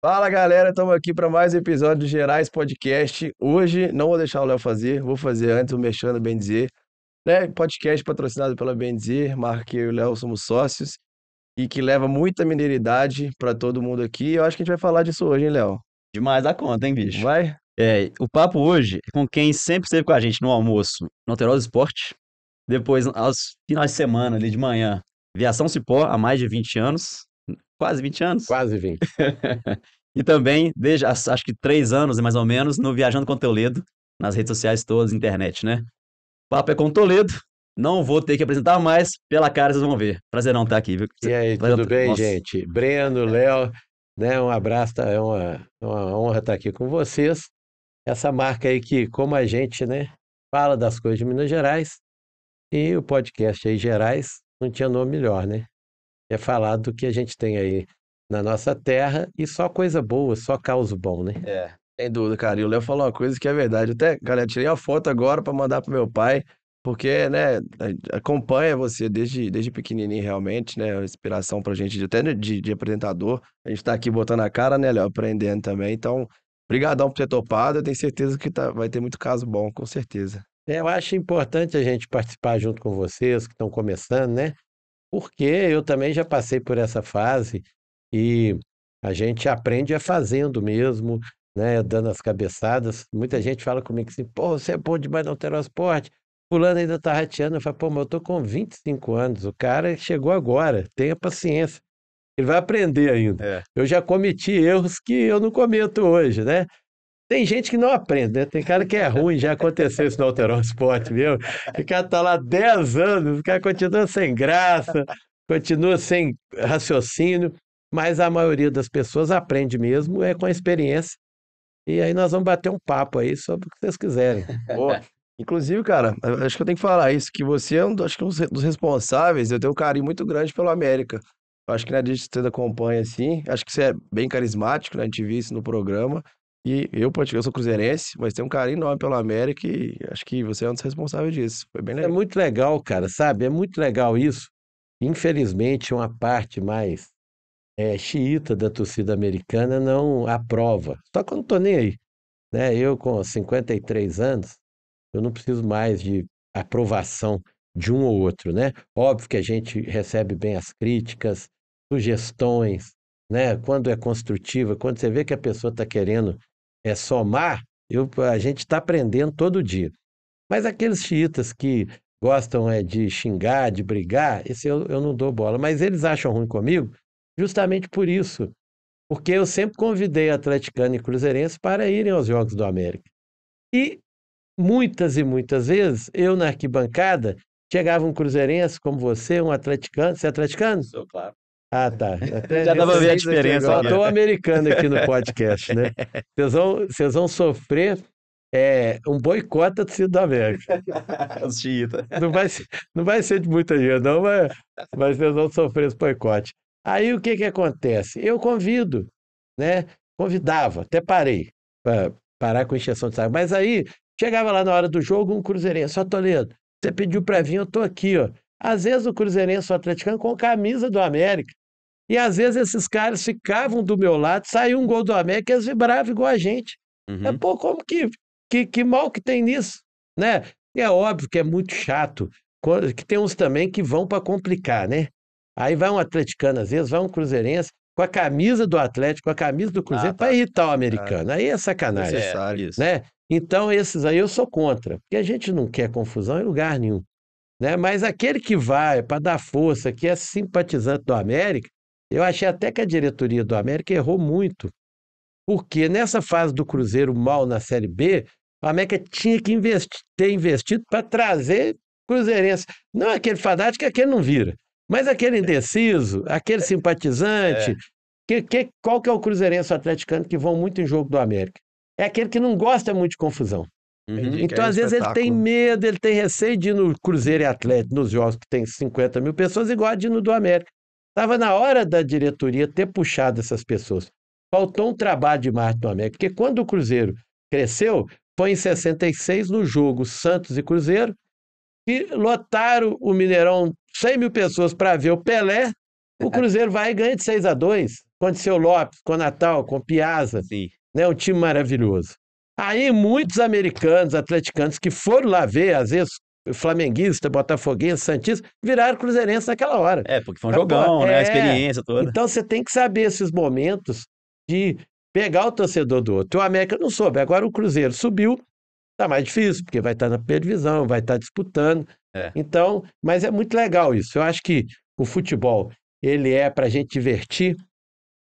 Fala galera, estamos aqui para mais um episódio do Gerais Podcast. Hoje não vou deixar o Léo fazer, vou fazer antes o Mexendo Benzir. Né? Podcast patrocinado pela Benzir, marca que e o Léo somos sócios e que leva muita mineridade para todo mundo aqui. Eu acho que a gente vai falar disso hoje, hein, Léo? Demais da conta, hein, bicho? Vai? É, o papo hoje é com quem sempre esteve com a gente no almoço, no Alterosa Esporte, depois aos finais de semana ali de manhã, Viação Cipó há mais de 20 anos, quase 20 anos. Quase 20. e também desde acho que 3 anos mais ou menos no Viajando com Toledo, nas redes sociais todas, internet, né? O papo é com Toledo, não vou ter que apresentar mais, pela cara vocês vão ver. Prazer não estar aqui, viu? E aí, Prazer tudo bem, Nossa. gente? Breno, é. Léo, né? Um abraço, tá? é uma, é uma honra estar aqui com vocês. Essa marca aí que, como a gente, né, fala das coisas de Minas Gerais, e o podcast aí, Gerais, não tinha nome melhor, né? É falar do que a gente tem aí na nossa terra e só coisa boa, só causa bom, né? É, sem dúvida, cara. E o Léo falou uma coisa que é verdade. até, galera, tirei a foto agora para mandar pro meu pai porque, né, acompanha você desde, desde pequenininho realmente, né, inspiração para gente, até de, de apresentador, a gente está aqui botando a cara, né, Léo, aprendendo também, então, brigadão por ter topado, eu tenho certeza que tá, vai ter muito caso bom, com certeza. É, eu acho importante a gente participar junto com vocês que estão começando, né, porque eu também já passei por essa fase e a gente aprende a fazendo mesmo, né, dando as cabeçadas. Muita gente fala comigo assim, pô, você é bom demais no transporte Fulano ainda tá rateando. Eu falo, pô, mas eu tô com 25 anos, o cara chegou agora, tenha paciência. Ele vai aprender ainda. É. Eu já cometi erros que eu não cometo hoje, né? Tem gente que não aprende, né? Tem cara que é ruim, já aconteceu isso no Alteron esporte mesmo. O cara tá lá 10 anos, o cara continua sem graça, continua sem raciocínio, mas a maioria das pessoas aprende mesmo, é com a experiência. E aí nós vamos bater um papo aí sobre o que vocês quiserem. Boa. Inclusive, cara, acho que eu tenho que falar isso, que você é um, acho que é um dos responsáveis, eu tenho um carinho muito grande pelo América. Eu acho que na né, você acompanha, assim, acho que você é bem carismático, né? a gente viu isso no programa. E eu, eu sou cruzeirense, mas tenho um carinho enorme pelo América e acho que você é um dos responsáveis disso. Foi bem legal. É muito legal, cara, sabe? É muito legal isso. Infelizmente, uma parte mais é, xiita da torcida americana não aprova. Só que eu não tô nem aí. Né? Eu, com 53 anos, eu não preciso mais de aprovação de um ou outro, né? Óbvio que a gente recebe bem as críticas, sugestões, né? Quando é construtiva, quando você vê que a pessoa está querendo é somar, eu, a gente está aprendendo todo dia. Mas aqueles chiitas que gostam é de xingar, de brigar, esse eu, eu não dou bola. Mas eles acham ruim comigo justamente por isso. Porque eu sempre convidei atleticano e cruzeirense para irem aos Jogos do América. E muitas e muitas vezes, eu na arquibancada, chegava um cruzeirense como você, um atleticano. Você é atleticano? Sou, claro. Ah, tá. Até Já dava ver a diferença. Aqui, estou né? americano aqui no podcast, né? Vocês vão, vocês vão sofrer é, um boicote da torcida da América. Os chiitas. Não vai, ser, não vai ser de muita gente, não, mas, mas vocês vão sofrer esse boicote. Aí o que, que acontece? Eu convido, né? Convidava, até parei para parar com injeção de saco. Mas aí Chegava lá na hora do jogo, um cruzeirense, ó Toledo, você pediu para vir, eu tô aqui, ó. Às vezes o cruzeirense, o atleticano, com a camisa do América. E às vezes esses caras ficavam do meu lado, saiu um gol do América e eles vibravam igual a gente. É, uhum. É, pô, como que, que, que mal que tem nisso, né? E é óbvio que é muito chato, que tem uns também que vão para complicar, né? Aí vai um atleticano às vezes, vai um cruzeirense, com a camisa do Atlético, com a camisa do ah, Cruzeiro, ah, tá. para irritar o é. americano. Aí é sacanagem. É, Necessário isso. Né? Então, esses aí eu sou contra, porque a gente não quer confusão em lugar nenhum. Né? Mas aquele que vai para dar força, que é simpatizante do América, eu achei até que a diretoria do América errou muito. Porque nessa fase do Cruzeiro mal na Série B, o América tinha que ter investido para trazer cruzeirense. Não aquele fanático, é aquele não vira. Mas aquele é. indeciso, aquele é. simpatizante. É. Que, que, qual que é o cruzeirense atleticano que vão muito em jogo do América? é aquele que não gosta muito de confusão. Uhum, é então, às vezes, ele tem medo, ele tem receio de ir no Cruzeiro e Atlético, nos jogos que tem 50 mil pessoas, igual de ir no do América. Estava na hora da diretoria ter puxado essas pessoas. Faltou um trabalho de marketing do América, porque quando o Cruzeiro cresceu, foi em 66, no jogo Santos e Cruzeiro, e lotaram o Mineirão 100 mil pessoas para ver o Pelé, o Cruzeiro vai e ganha de 6 a 2 seu Lopes, com o Natal, com o Piazza. Sim né? Um time maravilhoso. Aí muitos americanos, atleticanos que foram lá ver, às vezes flamenguista, botafoguense, santista, viraram cruzeirense naquela hora. É, porque foi um tá jogão, né? A é. experiência toda. Então você tem que saber esses momentos de pegar o torcedor do outro. O América não soube. Agora o Cruzeiro subiu, tá mais difícil, porque vai estar tá na previsão, vai estar tá disputando. É. Então, mas é muito legal isso. Eu acho que o futebol, ele é pra gente divertir.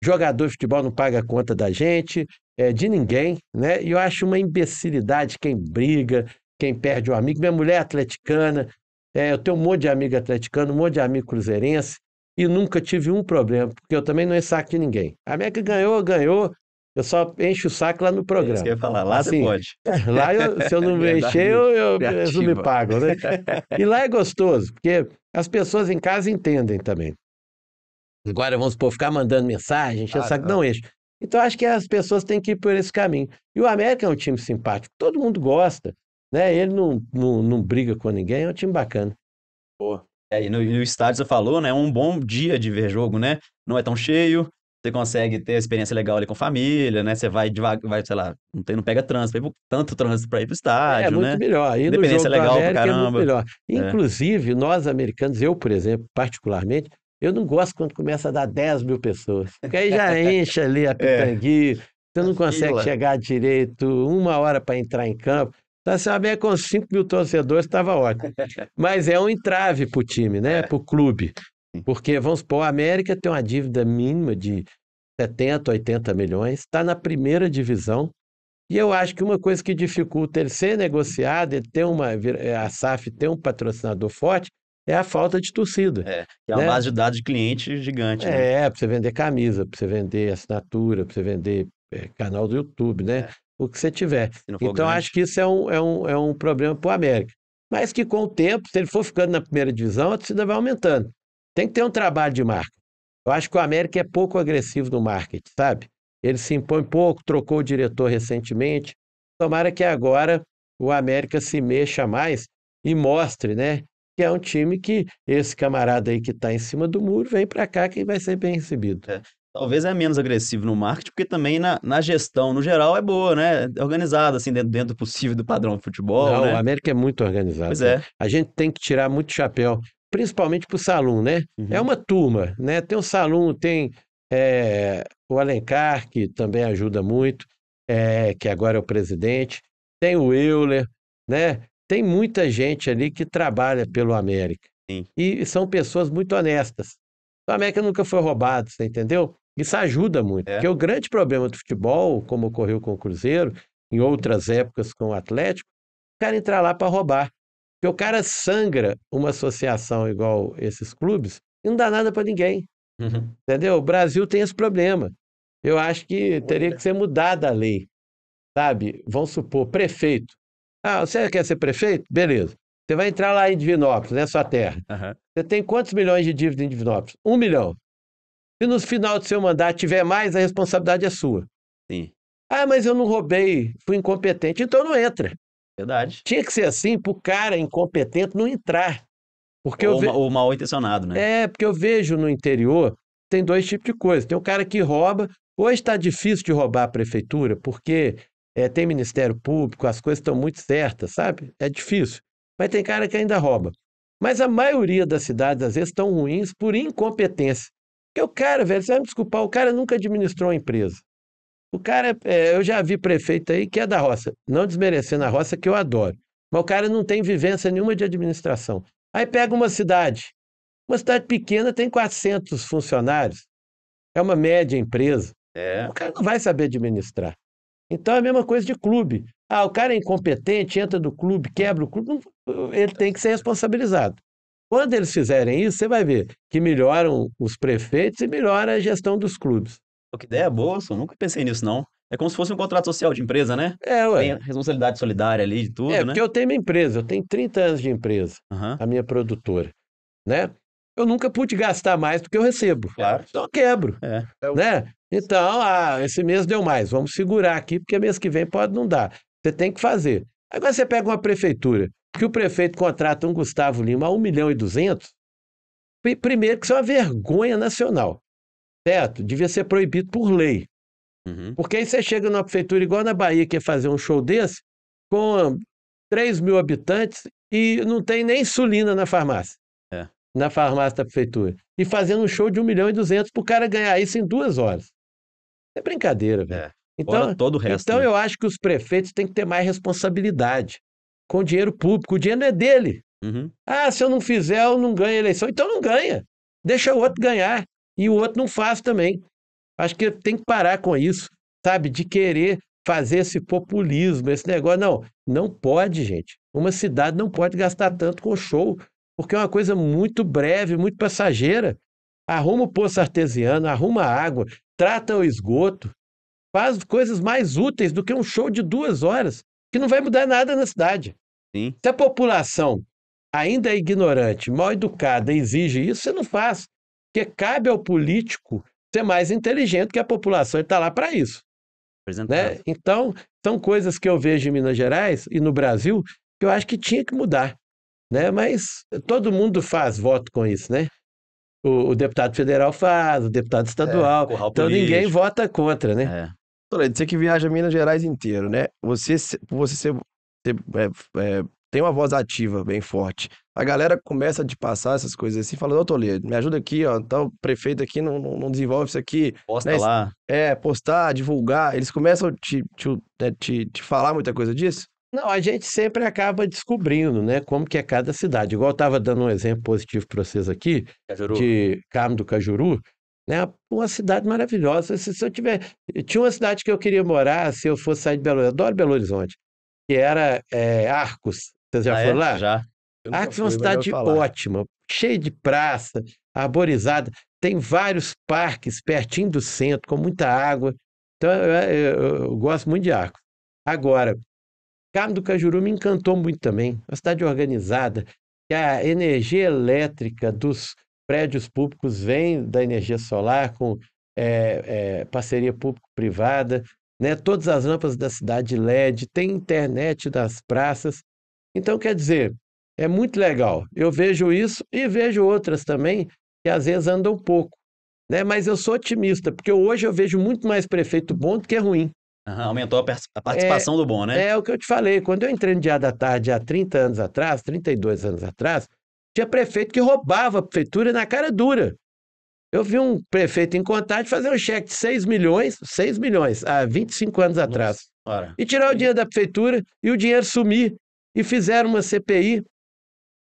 Jogador de futebol não paga a conta da gente, é, de ninguém, né? E eu acho uma imbecilidade quem briga, quem perde um amigo. Minha mulher é atleticana, é, eu tenho um monte de amigo atleticano, um monte de amigo cruzeirense, e nunca tive um problema, porque eu também não é saco de ninguém. A América ganhou, ganhou, eu só encho o saco lá no é programa. Você quer falar, lá assim, pode. Lá, eu, se eu não me encher, eu, eu, eles não me pagam, né? E lá é gostoso, porque as pessoas em casa entendem também. Agora, vamos supor, ficar mandando mensagem, encher ah, o saco, não, não enche. Então, acho que as pessoas têm que ir por esse caminho. E o América é um time simpático, todo mundo gosta, né? Ele não, não, não briga com ninguém, é um time bacana. Pô. É, e no, no, estádio você falou, né? Um bom dia de ver jogo, né? Não é tão cheio, você consegue ter experiência legal ali com a família, né? Você vai devagar, vai, sei lá, não, tem, não pega trânsito, tanto trânsito para ir pro é, estádio, é, muito né? Melhor. E no jogo legal América, pra caramba. É muito melhor. É. Inclusive, é. nós americanos, eu, por exemplo, particularmente, eu não gosto quando começa a dar 10 mil pessoas, porque aí já enche ali a pitangui, é. você não consegue Fila. chegar direito, uma hora para entrar em campo. Então, se assim, com 5 mil torcedores estava ótimo. Mas é um entrave para o time, né? É. Para o clube. Porque, vamos supor, a América tem uma dívida mínima de 70, 80 milhões, está na primeira divisão. E eu acho que uma coisa que dificulta ele ser negociado, ele ter uma, a SAF ter um patrocinador forte, é a falta de torcida. É, que é uma né? base de dados de cliente gigante. Né? É, para você vender camisa, para você vender assinatura, para você vender é, canal do YouTube, né? É. O que você tiver. Então, grande. acho que isso é um, é um, é um problema para o América. Mas que com o tempo, se ele for ficando na primeira divisão, a torcida vai aumentando. Tem que ter um trabalho de marca. Eu acho que o América é pouco agressivo no marketing, sabe? Ele se impõe pouco, trocou o diretor recentemente. Tomara que agora o América se mexa mais e mostre, né? que é um time que esse camarada aí que está em cima do muro vem para cá que vai ser bem recebido. É. Talvez é menos agressivo no marketing, porque também na, na gestão, no geral, é boa, né? É organizada, assim, dentro, dentro do possível do padrão de futebol. Não, né? o América é muito organizado. Pois né? é. A gente tem que tirar muito chapéu, principalmente para o Salum, né? É uhum. É uma turma, né? Tem o Salum, tem é, o Alencar, que também ajuda muito, é, que agora é o presidente, tem o Euler, né? tem muita gente ali que trabalha pelo América. Sim. E são pessoas muito honestas. O América nunca foi roubado, você entendeu? Isso ajuda muito. É. Porque o grande problema do futebol, como ocorreu com o Cruzeiro, em outras épocas com o Atlético, o cara entrar lá para roubar. Porque o cara sangra uma associação igual esses clubes e não dá nada para ninguém. Uhum. Entendeu? O Brasil tem esse problema. Eu acho que teria que ser mudada a lei. Sabe? Vamos supor, prefeito ah, você quer ser prefeito? Beleza. Você vai entrar lá em Divinópolis, né? Sua terra. Uhum. Você tem quantos milhões de dívida em Divinópolis? Um milhão. Se no final do seu mandato tiver mais, a responsabilidade é sua. Sim. Ah, mas eu não roubei, fui incompetente, então não entra. Verdade. Tinha que ser assim pro cara incompetente não entrar. Porque ou, ve... ou mal intencionado, né? É, porque eu vejo no interior, tem dois tipos de coisa. Tem o cara que rouba, hoje está difícil de roubar a prefeitura, porque é, tem Ministério Público, as coisas estão muito certas, sabe? É difícil. Mas tem cara que ainda rouba. Mas a maioria das cidades, às vezes, estão ruins por incompetência. Porque o cara, velho, você vai me desculpar, o cara nunca administrou uma empresa. O cara, é, eu já vi prefeito aí que é da roça, não desmerecendo a roça, que eu adoro. Mas o cara não tem vivência nenhuma de administração. Aí pega uma cidade. Uma cidade pequena tem 400 funcionários. É uma média empresa. É. O cara não vai saber administrar. Então é a mesma coisa de clube. Ah, o cara é incompetente, entra do clube, quebra o clube, ele tem que ser responsabilizado. Quando eles fizerem isso, você vai ver que melhoram os prefeitos e melhora a gestão dos clubes. O que ideia é boa, eu nunca pensei nisso, não. É como se fosse um contrato social de empresa, né? É, ué. Tem responsabilidade solidária ali de tudo, é, né? É, porque eu tenho minha empresa, eu tenho 30 anos de empresa, uhum. a minha produtora, né? Eu nunca pude gastar mais do que eu recebo. Claro. Então eu quebro, é. é né? Então, ah, esse mês deu mais, vamos segurar aqui, porque mês que vem pode não dar. Você tem que fazer. Agora você pega uma prefeitura, que o prefeito contrata um Gustavo Lima a 1 milhão e 200, primeiro que isso é uma vergonha nacional, certo? Devia ser proibido por lei. Uhum. Porque aí você chega numa prefeitura igual na Bahia, que é fazer um show desse, com 3 mil habitantes e não tem nem insulina na farmácia. É. Na farmácia da prefeitura. E fazendo um show de 1 milhão e 200 para o cara ganhar isso em duas horas. É brincadeira, velho. É. Então, todo o resto, então né? eu acho que os prefeitos têm que ter mais responsabilidade com o dinheiro público. O dinheiro é dele. Uhum. Ah, se eu não fizer, eu não ganho a eleição. Então não ganha. Deixa o outro ganhar. E o outro não faz também. Acho que tem que parar com isso, sabe? De querer fazer esse populismo, esse negócio. Não, não pode, gente. Uma cidade não pode gastar tanto com show, porque é uma coisa muito breve, muito passageira arruma o poço artesiano, arruma a água, trata o esgoto, faz coisas mais úteis do que um show de duas horas, que não vai mudar nada na cidade. Sim. Se a população ainda é ignorante, mal educada, exige isso, você não faz. Porque cabe ao político ser mais inteligente que a população, ele está lá para isso. Né? Então, são coisas que eu vejo em Minas Gerais e no Brasil que eu acho que tinha que mudar. Né? Mas todo mundo faz voto com isso, né? o, o deputado federal faz, o deputado é, estadual. É, então político. ninguém vota contra, né? É. Toledo, é você que viaja Minas Gerais inteiro, né? Você, você, ser, é, é, tem uma voz ativa bem forte. A galera começa a te passar essas coisas assim, falando, ô Toledo, me ajuda aqui, ó, então o prefeito aqui não, não, desenvolve isso aqui. Posta né? lá. É, postar, divulgar. Eles começam a te, te, né, te, te falar muita coisa disso? Não, a gente sempre acaba descobrindo, né, como que é cada cidade. Igual eu estava dando um exemplo positivo para vocês aqui, Cajuru. de Carmo do Cajuru, né, uma cidade maravilhosa. Se, se eu tiver, tinha uma cidade que eu queria morar, se eu fosse sair de Belo Horizonte, adoro Belo Horizonte, que era é, Arcos. Vocês já ah, é? foram é? lá? Já. Arcos é uma cidade ótima, cheia de praça, arborizada, tem vários parques pertinho do centro, com muita água. Então eu, eu, eu gosto muito de Arcos. Agora, Carmo do Cajuru me encantou muito também. Uma cidade organizada, que a energia elétrica dos prédios públicos vem da energia solar, com é, é, parceria público-privada. Né? Todas as lâmpadas da cidade LED, tem internet das praças. Então, quer dizer, é muito legal. Eu vejo isso e vejo outras também que às vezes andam pouco. Né? Mas eu sou otimista, porque hoje eu vejo muito mais prefeito bom do que ruim. Uhum, aumentou a, a é, participação é, do bom, né? É o que eu te falei. Quando eu entrei no dia da tarde há 30 anos atrás, 32 anos atrás, tinha prefeito que roubava a prefeitura na cara dura. Eu vi um prefeito em contato fazer um cheque de 6 milhões, 6 milhões, há 25 anos Nossa, atrás. Ora. E tirar o dinheiro da prefeitura e o dinheiro sumir. E fizeram uma CPI. diz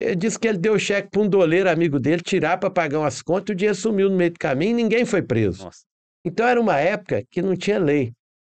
eh, disse que ele deu o cheque para um doleiro amigo dele tirar para pagar umas contas e o dinheiro sumiu no meio do caminho e ninguém foi preso. Nossa. Então era uma época que não tinha lei.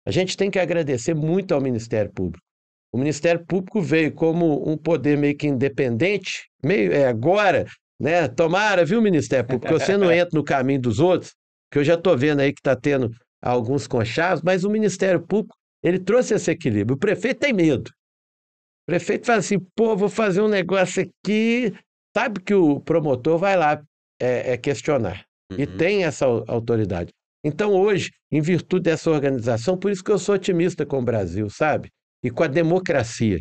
A gente tem que agradecer muito ao Ministério Público. O Ministério Público veio como um poder meio que independente, meio é agora, né? Tomara, viu, Ministério Público, Porque você não entra no caminho dos outros, que eu já estou vendo aí que está tendo alguns conchavos, mas o Ministério Público, ele trouxe esse equilíbrio. O prefeito tem medo. O prefeito fala assim, pô, vou fazer um negócio aqui. Sabe que o promotor vai lá é, é questionar. Uhum. E tem essa autoridade. Então, hoje, em virtude dessa organização, por isso que eu sou otimista com o Brasil, sabe? E com a democracia.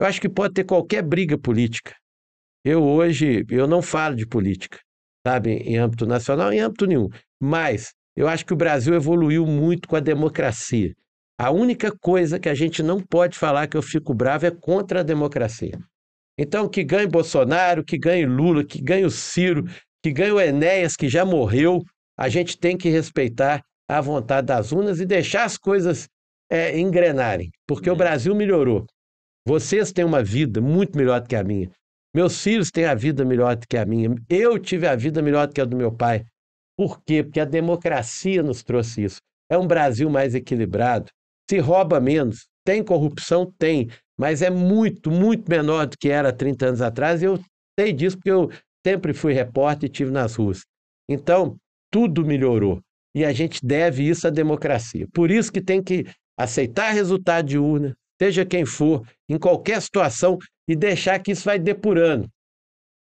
Eu acho que pode ter qualquer briga política. Eu hoje, eu não falo de política, sabe, em âmbito nacional, em âmbito nenhum. Mas eu acho que o Brasil evoluiu muito com a democracia. A única coisa que a gente não pode falar que eu fico bravo é contra a democracia. Então, que ganhe Bolsonaro, que ganhe Lula, que ganhe o Ciro, que ganhe o Enéas, que já morreu, a gente tem que respeitar a vontade das urnas e deixar as coisas é, engrenarem, porque é. o uhum. Brasil melhorou. Vocês têm uma vida muito melhor do que a minha. Meus filhos têm a vida melhor do que a minha. Eu tive a vida melhor do que a do meu pai. Por quê? Porque a democracia nos trouxe isso. É um Brasil mais equilibrado. Se rouba menos. Tem corrupção? Tem. Mas é muito, muito menor do que era 30 anos atrás. E eu sei disso porque eu sempre fui repórter e estive nas ruas. Então, tudo melhorou. E a gente deve isso à democracia. Por isso que tem que aceitar resultado de urna, seja quem for, em qualquer situação, e deixar que isso vai depurando.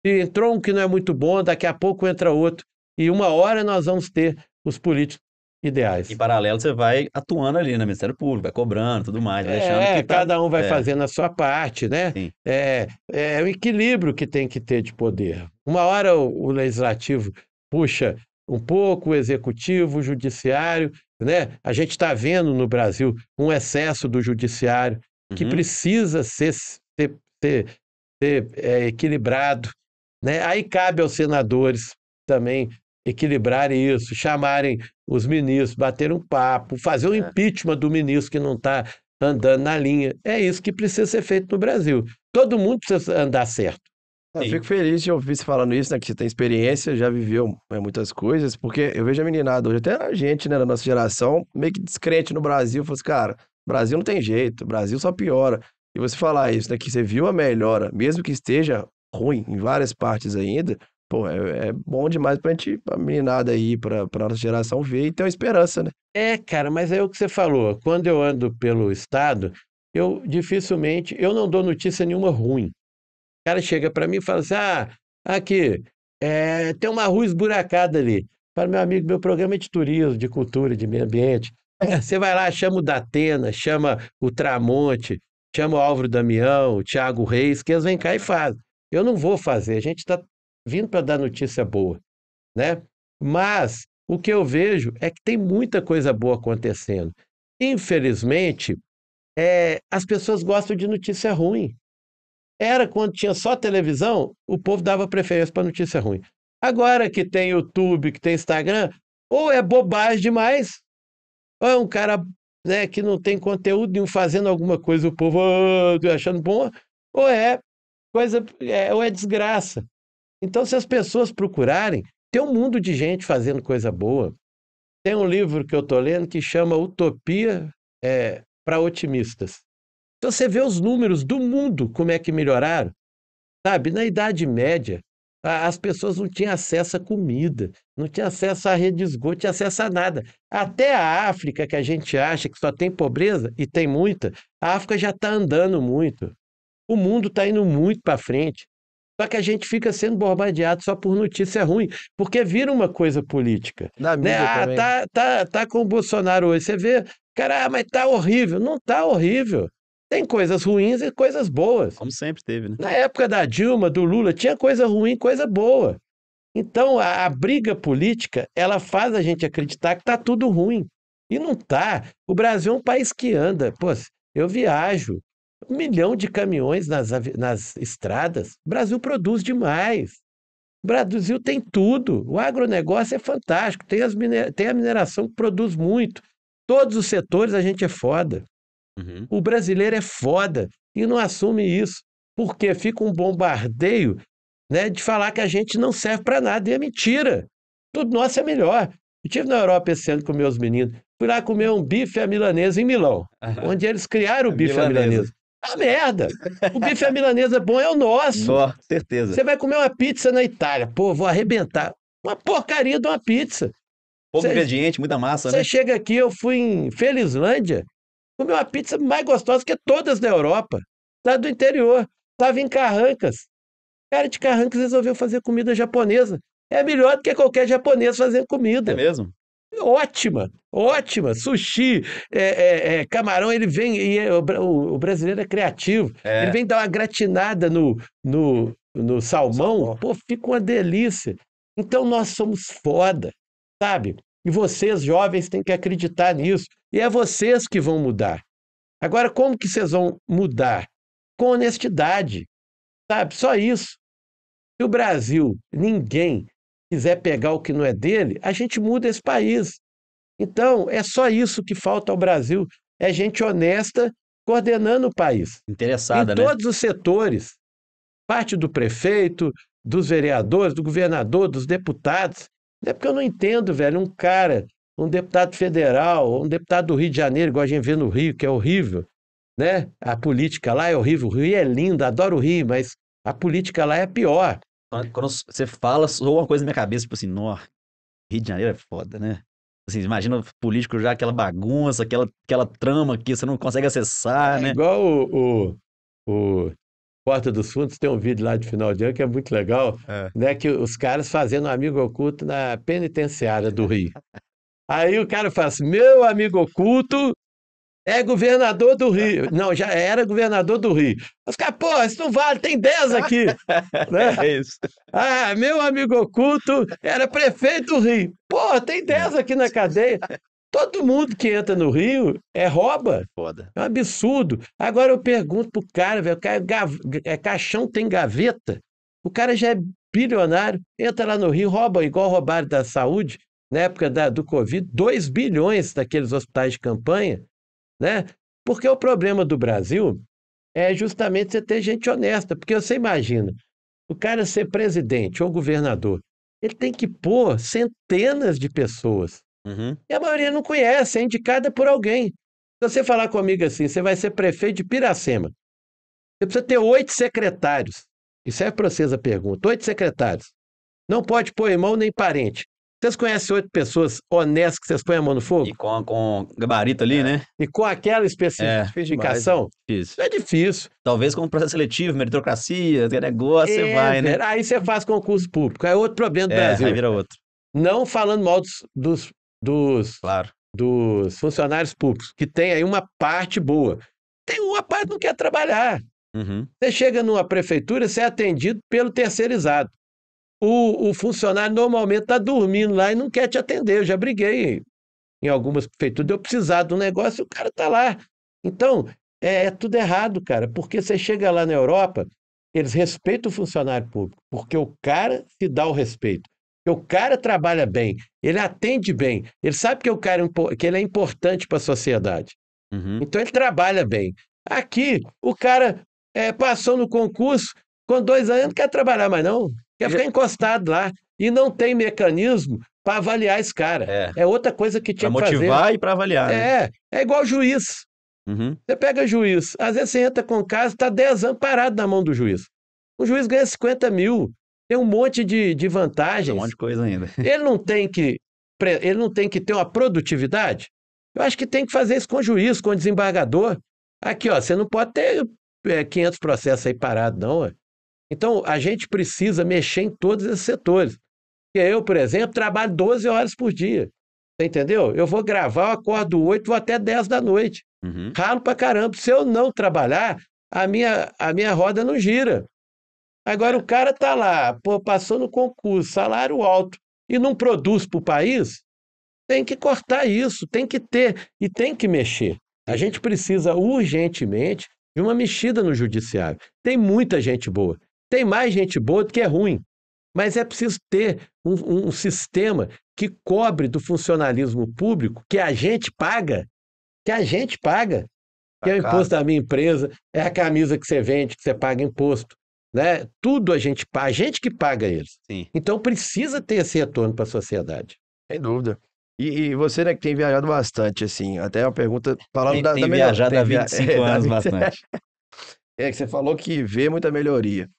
E entrou um que não é muito bom, daqui a pouco entra outro. E uma hora nós vamos ter os políticos ideais. Em paralelo, você vai atuando ali no né? Ministério Público, vai cobrando tudo mais, vai deixando é, que. Tá... Cada um vai é. fazendo a sua parte, né? É, é o equilíbrio que tem que ter de poder. Uma hora o, o legislativo puxa um pouco o executivo, o judiciário, né? A gente está vendo no Brasil um excesso do judiciário que uhum. precisa ser, ser, ser, ser é, equilibrado, né? Aí cabe aos senadores também equilibrarem isso, chamarem os ministros, bater um papo, fazer o um é. impeachment do ministro que não está andando na linha. É isso que precisa ser feito no Brasil. Todo mundo precisa andar certo. Ah, eu fico feliz de ouvir você falando isso, né? Que você tem experiência, já viveu né, muitas coisas, porque eu vejo a meninada hoje, até a gente, né, da nossa geração, meio que descrente no Brasil, falou assim, cara, Brasil não tem jeito, Brasil só piora. E você falar isso, né? Que você viu a melhora, mesmo que esteja ruim em várias partes ainda, pô, é, é bom demais pra gente, pra meninada aí, pra, pra nossa geração ver e ter uma esperança, né? É, cara, mas é o que você falou. Quando eu ando pelo estado, eu dificilmente, eu não dou notícia nenhuma ruim cara chega para mim e fala assim: ah, aqui, é, tem uma rua esburacada ali. Para meu amigo, meu programa é de turismo, de cultura, de meio ambiente. É, você vai lá, chama o Datena, chama o Tramonte, chama o Álvaro Damião, o Thiago Reis, que eles vêm cá e fazem. Eu não vou fazer, a gente está vindo para dar notícia boa, né? Mas o que eu vejo é que tem muita coisa boa acontecendo. Infelizmente, é, as pessoas gostam de notícia ruim. Era quando tinha só televisão, o povo dava preferência para notícia ruim. Agora que tem YouTube, que tem Instagram, ou é bobagem demais, ou é um cara né, que não tem conteúdo nenhum fazendo alguma coisa, o povo ah, achando bom, ou é coisa, é, ou é desgraça. Então, se as pessoas procurarem, tem um mundo de gente fazendo coisa boa. Tem um livro que eu estou lendo que chama Utopia é, para Otimistas. Então você vê os números do mundo, como é que melhoraram. Sabe, na Idade Média, as pessoas não tinham acesso a comida, não tinham acesso à rede de esgoto, não tinham acesso a nada. Até a África, que a gente acha que só tem pobreza, e tem muita, a África já está andando muito. O mundo está indo muito para frente. Só que a gente fica sendo bombardeado só por notícia ruim, porque vira uma coisa política. Na né? Ah, tá, tá, tá com o Bolsonaro hoje. Você vê, cara, ah, mas tá horrível. Não tá horrível. Tem coisas ruins e coisas boas. Como sempre teve, né? Na época da Dilma, do Lula, tinha coisa ruim, coisa boa. Então, a, a briga política, ela faz a gente acreditar que tá tudo ruim. E não tá. O Brasil é um país que anda. Pô, eu viajo. Um milhão de caminhões nas, nas estradas. O Brasil produz demais. O Brasil tem tudo. O agronegócio é fantástico. Tem, as, tem a mineração que produz muito. Todos os setores a gente é foda. Uhum. O brasileiro é foda e não assume isso, porque fica um bombardeio né, de falar que a gente não serve para nada, e é mentira. Tudo nosso é melhor. Eu estive na Europa esse ano com meus meninos, fui lá comer um bife à milanesa em Milão, uhum. onde eles criaram o é bife milanesa. à milanesa. Tá merda! O bife à milanesa bom é o nosso. Só, certeza. Você vai comer uma pizza na Itália. Pô, vou arrebentar. Uma porcaria de uma pizza. Pouco ingrediente, muita massa, né? Você chega aqui, eu fui em Felizlândia, comer uma pizza mais gostosa que todas na Europa. Lá tá do interior. Tava em Carrancas. Cara de Carrancas resolveu fazer comida japonesa. É melhor do que qualquer japonês fazendo comida. É mesmo? Ótima, ótima. Sushi, é, é, é, camarão, ele vem. E é, o, o, brasileiro é criativo. É. Ele vem dar uma gratinada no, no, no salmão. salmão. Pô, fica uma delícia. Então nós somos foda, sabe? E vocês, jovens, têm que acreditar nisso. E é vocês que vão mudar. Agora, como que vocês vão mudar? Com honestidade, sabe? Só isso. Se o Brasil, ninguém quiser pegar o que não é dele, a gente muda esse país. Então, é só isso que falta ao Brasil: é gente honesta coordenando o país. Interessada, em né? Em todos os setores. Parte do prefeito, dos vereadores, do governador, dos deputados. É porque eu não entendo, velho, um cara um deputado federal, um deputado do Rio de Janeiro, igual a gente vê no Rio, que é horrível, né? A política lá é horrível. O Rio é lindo, adoro o Rio, mas a política lá é pior. Quando você fala, soa uma coisa na minha cabeça, tipo assim, nó, Rio de Janeiro é foda, né? Assim, imagina político já, aquela bagunça, aquela, aquela trama que você não consegue acessar, é né? Igual o, o, o Porta dos Fundos, tem um vídeo lá de final de ano que é muito legal, é. né? Que os caras fazendo um amigo oculto na penitenciária do Rio. Aí o cara fala assim, meu amigo oculto é governador do Rio. Não, já era governador do Rio. Os caras, pô, isso não vale, tem 10 aqui. né? É isso. Ah, meu amigo oculto era prefeito do Rio. Pô, tem 10 é. aqui na cadeia. Todo mundo que entra no Rio é rouba. Foda. É um absurdo. Agora eu pergunto pro cara, velho, cara é, é caixão tem gaveta. O cara já é bilionário, entra lá no Rio, rouba igual roubaram da saúde, na época da, do Covid, 2 bilhões daqueles hospitais de campanha, né? Porque o problema do Brasil é justamente você ter gente honesta, porque você imagina, o cara ser presidente ou governador, ele tem que pôr centenas de pessoas. Uhum. E a maioria não conhece, é indicada por alguém. Se você falar comigo assim, você vai ser prefeito de Piracema. Você precisa ter oito secretários. Isso é para vocês a pergunta. Oito secretários. Não pode pôr irmão nem parente. Vocês conhecem oito pessoas honestas que vocês põem a mão no fogo? E com, com gabarito ali, é. né? E com aquela é. especificação? É, difícil. É difícil. Talvez com processo seletivo, meritocracia, negócio, é, você vai, né? Aí você faz concurso público. É outro problema do é, Brasil. Aí vira outro. Não falando mal dos, dos, dos, claro. dos funcionários públicos, que tem aí uma parte boa. Tem uma parte que não quer trabalhar. Uhum. Você chega numa prefeitura, você é atendido pelo terceirizado o, o funcionário normalmente está dormindo lá e não quer te atender. Eu já briguei em algumas prefeituras, eu precisar do negócio e o cara está lá. Então, é, é tudo errado, cara, porque você chega lá na Europa, eles respeitam o funcionário público, porque o cara se dá o respeito. O cara trabalha bem, ele atende bem, ele sabe que o cara é que ele é importante para a sociedade. Uhum. Então ele trabalha bem. Aqui, o cara é, passou no concurso, com dois anos não quer trabalhar mais, não. Quer ficar é. encostado lá. E não tem mecanismo para avaliar esse cara. É, é outra coisa que tinha pra que fazer. Para motivar e para avaliar. Né? É, né? é igual juiz. Uhum. Você pega juiz, às vezes você entra com o caso, está 10 anos parado na mão do juiz. O juiz ganha 50 mil, tem um monte de, de vantagens. Tem um monte de coisa ainda. Ele não tem que ele não tem que ter uma produtividade? Eu acho que tem que fazer isso com o juiz, com o desembargador. Aqui, ó, você não pode ter é, 500 processos aí parados, não. ué. Então, a gente precisa mexer em todos esses setores. Porque eu, por exemplo, trabalho 12 horas por dia. Você entendeu? Eu vou gravar, eu acordo 8, vou até 10 da noite. Uhum. Ralo pra caramba. Se eu não trabalhar, a minha, a minha roda não gira. Agora o cara tá lá, pô, passou no concurso, salário alto, e não produz para o país, tem que cortar isso, tem que ter e tem que mexer. A gente precisa urgentemente de uma mexida no judiciário. Tem muita gente boa. Tem mais gente boa do que é ruim. Mas é preciso ter um, um sistema que cobre do funcionalismo público que a gente paga, que a gente paga, que é o tá imposto da minha empresa, é a camisa que você vende, que você paga imposto. Né? Tudo a gente paga, a gente que paga eles. Sim. Então precisa ter esse retorno para a sociedade. Sem dúvida. E, e, você, né, que tem viajado bastante, assim, até uma pergunta, falando tem, da, tem da viajado há 25 via... É, anos bastante. É que você falou que vê muita melhoria.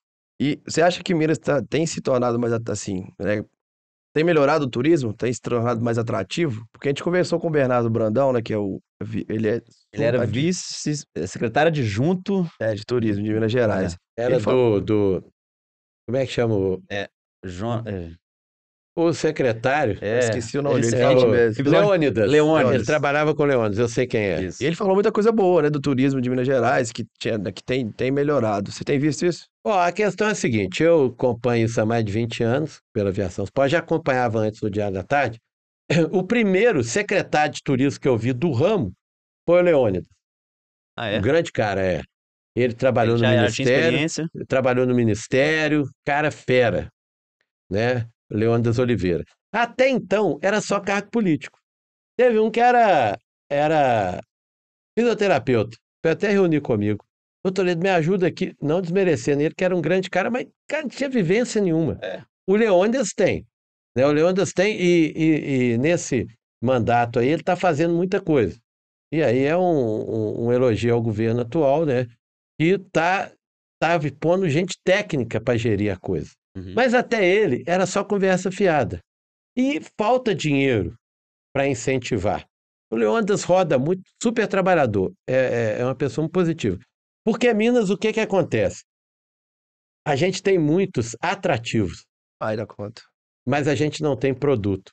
E você acha que Minas tá, tem se tornado mais assim, né? tem melhorado o turismo, tem se tornado mais atrativo? Porque a gente conversou com o Bernardo Brandão, né, que é o ele é ele era vice é, secretário adjunto é, de turismo de Minas Gerais. É. Era do, falou... do como é que chama? O... É, João, é. O secretário. É, esqueci o nome dele. Falou, Leônidas. Leônidas. Ele trabalhava com Leônidas, eu sei quem é. Isso. E ele falou muita coisa boa, né? Do turismo de Minas Gerais, que, tinha, né, que tem, tem melhorado. Você tem visto isso? Ó, a questão é a seguinte: eu acompanho isso há mais de 20 anos pela aviação. Pode já acompanhava antes do Diário da Tarde. O primeiro secretário de turismo que eu vi do ramo foi o Leônidas. Ah, é? Um grande cara, é. Ele trabalhou ele no ministério. Trabalhou no ministério, cara fera, né? Leônidas Oliveira. Até então, era só cargo político. Teve um que era, era fisioterapeuta. Foi até reunir comigo. Doutor Toledo, me ajuda aqui, não desmerecendo ele, que era um grande cara, mas cara, não tinha vivência nenhuma. É. O Leônidas tem. Né? O Leônidas tem, e, e, e nesse mandato aí, ele está fazendo muita coisa. E aí é um, um, um elogio ao governo atual, né? Que está tá pondo gente técnica para gerir a coisa. Uhum. Mas até ele era só conversa fiada. E falta dinheiro para incentivar. O Leônidas roda muito, super trabalhador, é, é, é, uma pessoa muito positiva. Porque Minas, o que, que acontece? A gente tem muitos atrativos. Ai, da conta. Mas a gente não tem produto.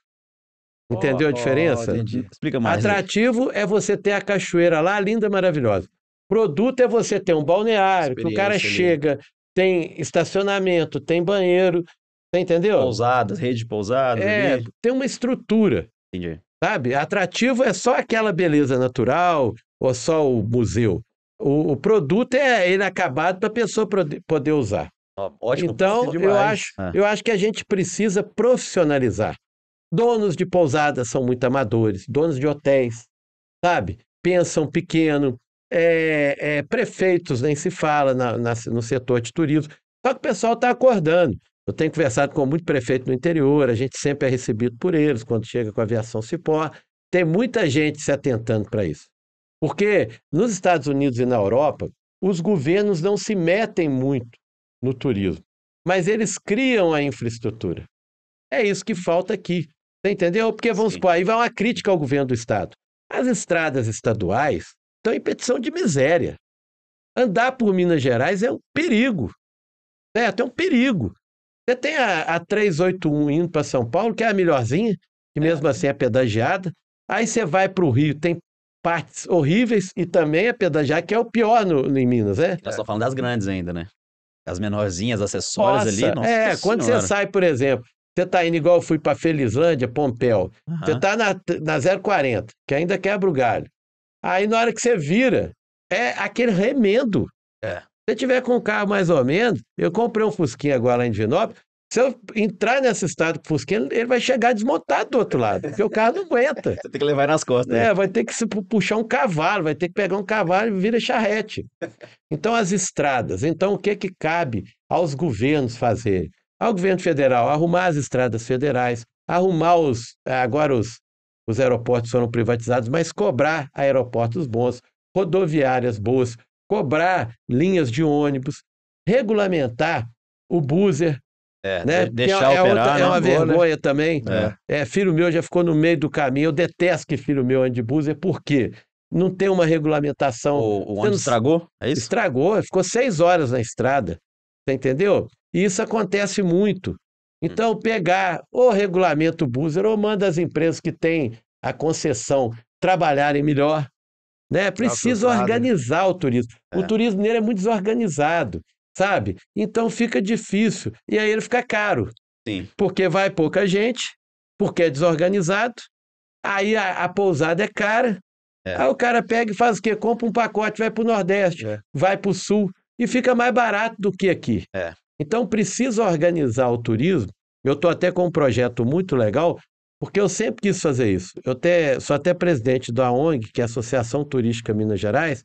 Entendeu oh, a diferença? Oh, entendi. Explica mais. Né? Atrativo é você ter a cachoeira lá, linda, maravilhosa. Produto é você ter um balneário, que o cara ali. chega, tem estacionamento, tem banheiro, você entendeu? Pousadas, rede de pousadas. É, ali. tem uma estrutura. Entendi. Sabe? Atrativo é só aquela beleza natural ou só o museu. O, o produto é ele acabado para a pessoa poder usar. Ó, ótimo, então, eu acho, ah. eu acho que a gente precisa profissionalizar. Donos de pousadas são muito amadores, donos de hotéis, sabe? Pensam pequeno, é, é, prefeitos nem se fala na, na, no setor de turismo. Só que o pessoal está acordando. Eu tenho conversado com muito prefeito no interior, a gente sempre é recebido por eles quando chega com a aviação Cipó. Tem muita gente se atentando para isso. Porque nos Estados Unidos e na Europa, os governos não se metem muito no turismo, mas eles criam a infraestrutura. É isso que falta aqui. Você entendeu? Porque, vamos Sim. supor, aí vai uma crítica ao governo do Estado. As estradas estaduais, estão em é petição de miséria. Andar por Minas Gerais é um perigo. é Até um perigo. Você tem a, a 381 indo para São Paulo, que é a melhorzinha, que é. mesmo assim é pedagiada. Aí você vai para o Rio, tem partes horríveis e também é pedagiada, que é o pior no, no em Minas, né? Nós estamos falando das grandes ainda, né? As menorzinhas, acessórias nossa, ali. Nossa é, quando você sai, por exemplo, você está indo igual eu fui para Felizlândia, Pompeu Uhum. Você está na, na 040, que ainda quebra o galho. Aí na hora que você vira, é aquele remendo. É. Se tiver com o carro mais ou menos, eu comprei um Fusquinha agora lá em Divinópolis, se eu entrar nesse estado com o Fusquinha, ele vai chegar desmontado do outro lado, porque o carro não aguenta. Você tem que levar nas costas. Né? É, vai ter que se puxar um cavalo, vai ter que pegar um cavalo e vira charrete. Então, as estradas. Então, o que, que cabe aos governos fazer? Ao governo federal, arrumar as estradas federais, arrumar os, agora os, os aeroportos foram privatizados, mas cobrar aeroportos bons, rodoviárias boas, cobrar linhas de ônibus, regulamentar o buser. É, né? É deixar é, é, operar, outra, é uma boa, né? vergonha né? também. É. é. filho meu já ficou no meio do caminho. Eu detesto que filho meu ande de buser, por quê? Não tem uma regulamentação. O, o ônibus estragou? É isso? Estragou, ficou seis horas na estrada. Você entendeu? E isso acontece muito. Então, pegar ou regulamento Buser ou manda as empresas que têm a concessão trabalharem melhor. Né? Tá Precisa né? organizar o turismo. É. O turismo nele é muito desorganizado, sabe? Então fica difícil. E aí ele fica caro. Sim. Porque vai pouca gente, porque é desorganizado. Aí a, a pousada é cara. É. Aí o cara pega e faz o quê? Compra um pacote, vai para o Nordeste, é. vai para o Sul e fica mais barato do que aqui. É. Então, precisa organizar o turismo. Eu estou até com um projeto muito legal, porque eu sempre quis fazer isso. Eu até, sou até presidente da ONG, que é a Associação Turística Minas Gerais,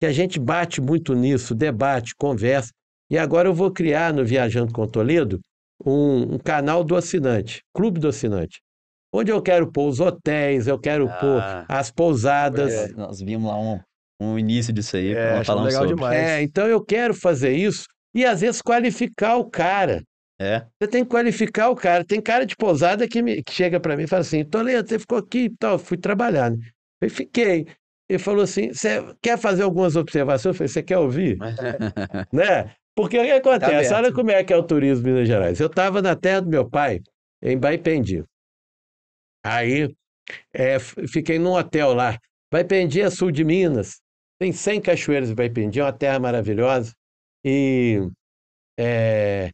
que a gente bate muito nisso, debate, conversa. E agora eu vou criar no Viajando com Toledo um, um canal do assinante, Clube do Assinante onde eu quero pôr os hotéis, eu quero ah, pôr as pousadas. É. nós vimos lá um, um início disso aí. É, legal sobre. demais. É, então eu quero fazer isso e às vezes qualificar o cara. É. Você tem que qualificar o cara. Tem cara de pousada que, me, que chega para mim e fala assim: Toledo, você ficou aqui e tal. Fui trabalhar. Né? Eu fiquei. Ele falou assim: Você quer fazer algumas observações? Eu falei: Você quer ouvir? né? Porque o que acontece? Tá Olha como é que é o turismo em Minas Gerais. Eu estava na terra do meu pai, em Baipendi. Aí é, fiquei num hotel lá. Baipendi é sul de Minas. Tem 100 cachoeiras em Baipendi, é uma terra maravilhosa. E é,